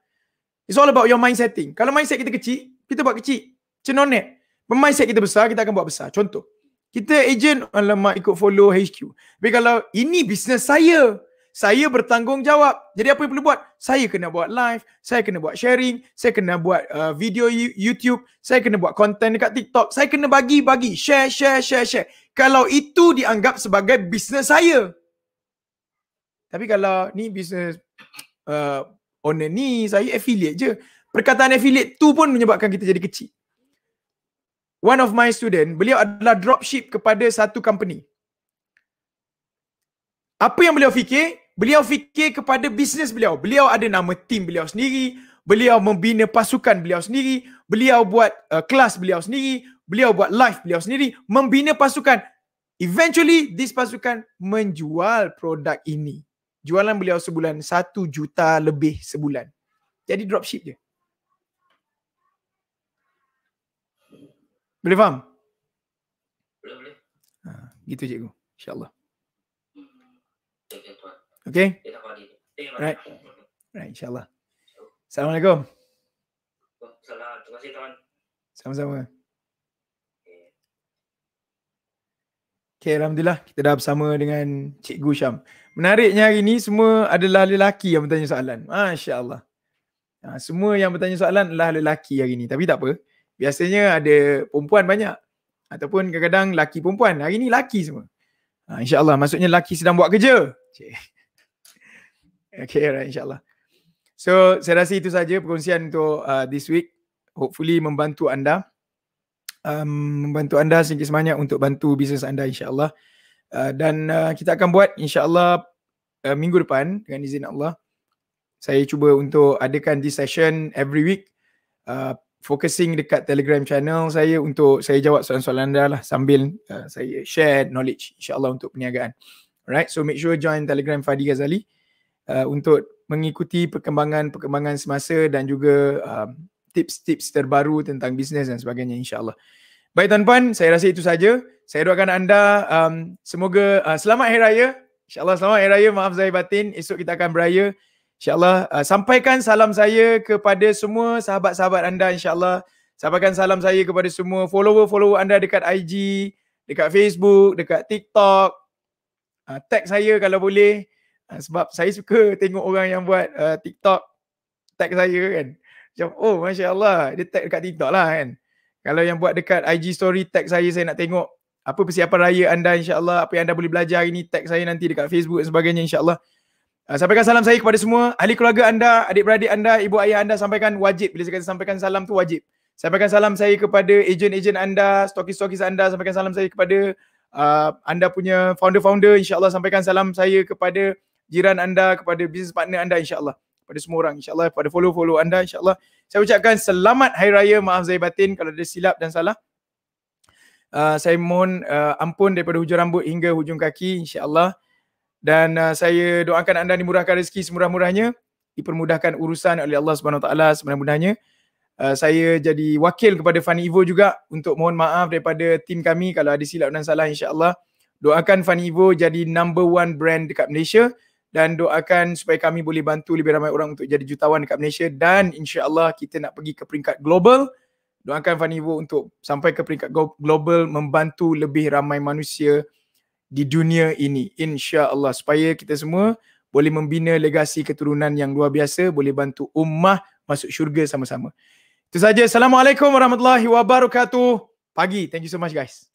It's all about your mind setting. Kalau mindset kita kecil, kita buat kecil. Cenonet. Mindset kita besar, kita akan buat besar. Contoh. Kita agent, alamak ikut follow HQ. Tapi kalau ini bisnes saya, saya bertanggungjawab. Jadi apa yang perlu buat? Saya kena buat live, saya kena buat sharing, saya kena buat uh, video YouTube, saya kena buat content dekat TikTok, saya kena bagi-bagi, share, share, share, share. Kalau itu dianggap sebagai bisnes saya, tapi kalau ni business uh, owner ni, saya affiliate je. Perkataan affiliate tu pun menyebabkan kita jadi kecil. One of my student, beliau adalah dropship kepada satu company. Apa yang beliau fikir? Beliau fikir kepada bisnes beliau. Beliau ada nama tim beliau sendiri. Beliau membina pasukan beliau sendiri. Beliau buat uh, kelas beliau sendiri. Beliau buat live beliau sendiri. Membina pasukan. Eventually, this pasukan menjual produk ini jualan beliau sebulan 1 juta lebih sebulan. Jadi dropship je. Boleh faham? Boleh, boleh. Ha, gitu cikgu. InsyaAllah. Okay. Right. Right, insyaAllah. Assalamualaikum. Terima kasih, Sama-sama. Okay, Alhamdulillah. Kita dah bersama dengan Cikgu Syam. Menariknya hari ni semua adalah lelaki yang bertanya soalan. Masya Allah. Ha, semua yang bertanya soalan adalah lelaki hari ni. Tapi tak apa. Biasanya ada perempuan banyak. Ataupun kadang-kadang lelaki perempuan. Hari ni lelaki semua. Ha, insya Allah. Maksudnya lelaki sedang buat kerja. Cik. Okay, right, insya Allah. So, saya rasa itu saja perkongsian untuk uh, this week. Hopefully membantu anda. Um, membantu anda sedikit sebanyak untuk bantu bisnes anda insya Allah. Uh, dan uh, kita akan buat insyaallah uh, minggu depan dengan izin Allah saya cuba untuk adakan this session every week uh, focusing dekat Telegram channel saya untuk saya jawab soalan-soalan anda lah sambil uh, saya share knowledge insyaallah untuk perniagaan. Alright, so make sure join Telegram Fadi Ghazali uh, untuk mengikuti perkembangan-perkembangan semasa dan juga uh, tips-tips terbaru tentang bisnes dan sebagainya insyaallah. Baik tuan-puan, saya rasa itu saja. Saya doakan anda um, semoga uh, selamat Hari Raya. InsyaAllah selamat Hari Raya. Maaf Zahir Batin. Esok kita akan beraya. InsyaAllah uh, sampaikan salam saya kepada semua sahabat-sahabat anda insyaAllah. Sampaikan salam saya kepada semua follower-follower anda dekat IG, dekat Facebook, dekat TikTok. Uh, tag saya kalau boleh. Uh, sebab saya suka tengok orang yang buat uh, TikTok. Tag saya kan. Macam oh MasyaAllah dia tag dekat TikTok lah kan. Kalau yang buat dekat IG story tag saya saya nak tengok apa persiapan raya anda insyaallah apa yang anda boleh belajar hari ni tag saya nanti dekat Facebook dan sebagainya insyaallah. Uh, sampaikan salam saya kepada semua ahli keluarga anda, adik-beradik anda, ibu ayah anda sampaikan wajib bila saya sampaikan salam tu wajib. Sampaikan salam saya kepada ejen-ejen anda, stokis-stokis anda, sampaikan salam saya kepada uh, anda punya founder-founder insyaallah sampaikan salam saya kepada jiran anda, kepada business partner anda insyaallah kepada semua orang insyaallah pada follow-follow anda insyaallah saya ucapkan selamat hari raya maaf zahir batin kalau ada silap dan salah uh, saya mohon uh, ampun daripada hujung rambut hingga hujung kaki insyaallah dan uh, saya doakan anda dimurahkan rezeki semurah-murahnya dipermudahkan urusan oleh Allah Subhanahu taala semudah-mudahnya Uh, saya jadi wakil kepada Fani Ivo juga untuk mohon maaf daripada tim kami kalau ada silap dan salah insyaAllah. Doakan Fani Ivo jadi number one brand dekat Malaysia dan doakan supaya kami boleh bantu lebih ramai orang untuk jadi jutawan dekat Malaysia dan insyaAllah kita nak pergi ke peringkat global. Doakan Fanny Wu untuk sampai ke peringkat global membantu lebih ramai manusia di dunia ini. InsyaAllah supaya kita semua boleh membina legasi keturunan yang luar biasa, boleh bantu ummah masuk syurga sama-sama. Itu saja. Assalamualaikum warahmatullahi wabarakatuh. Pagi. Thank you so much guys.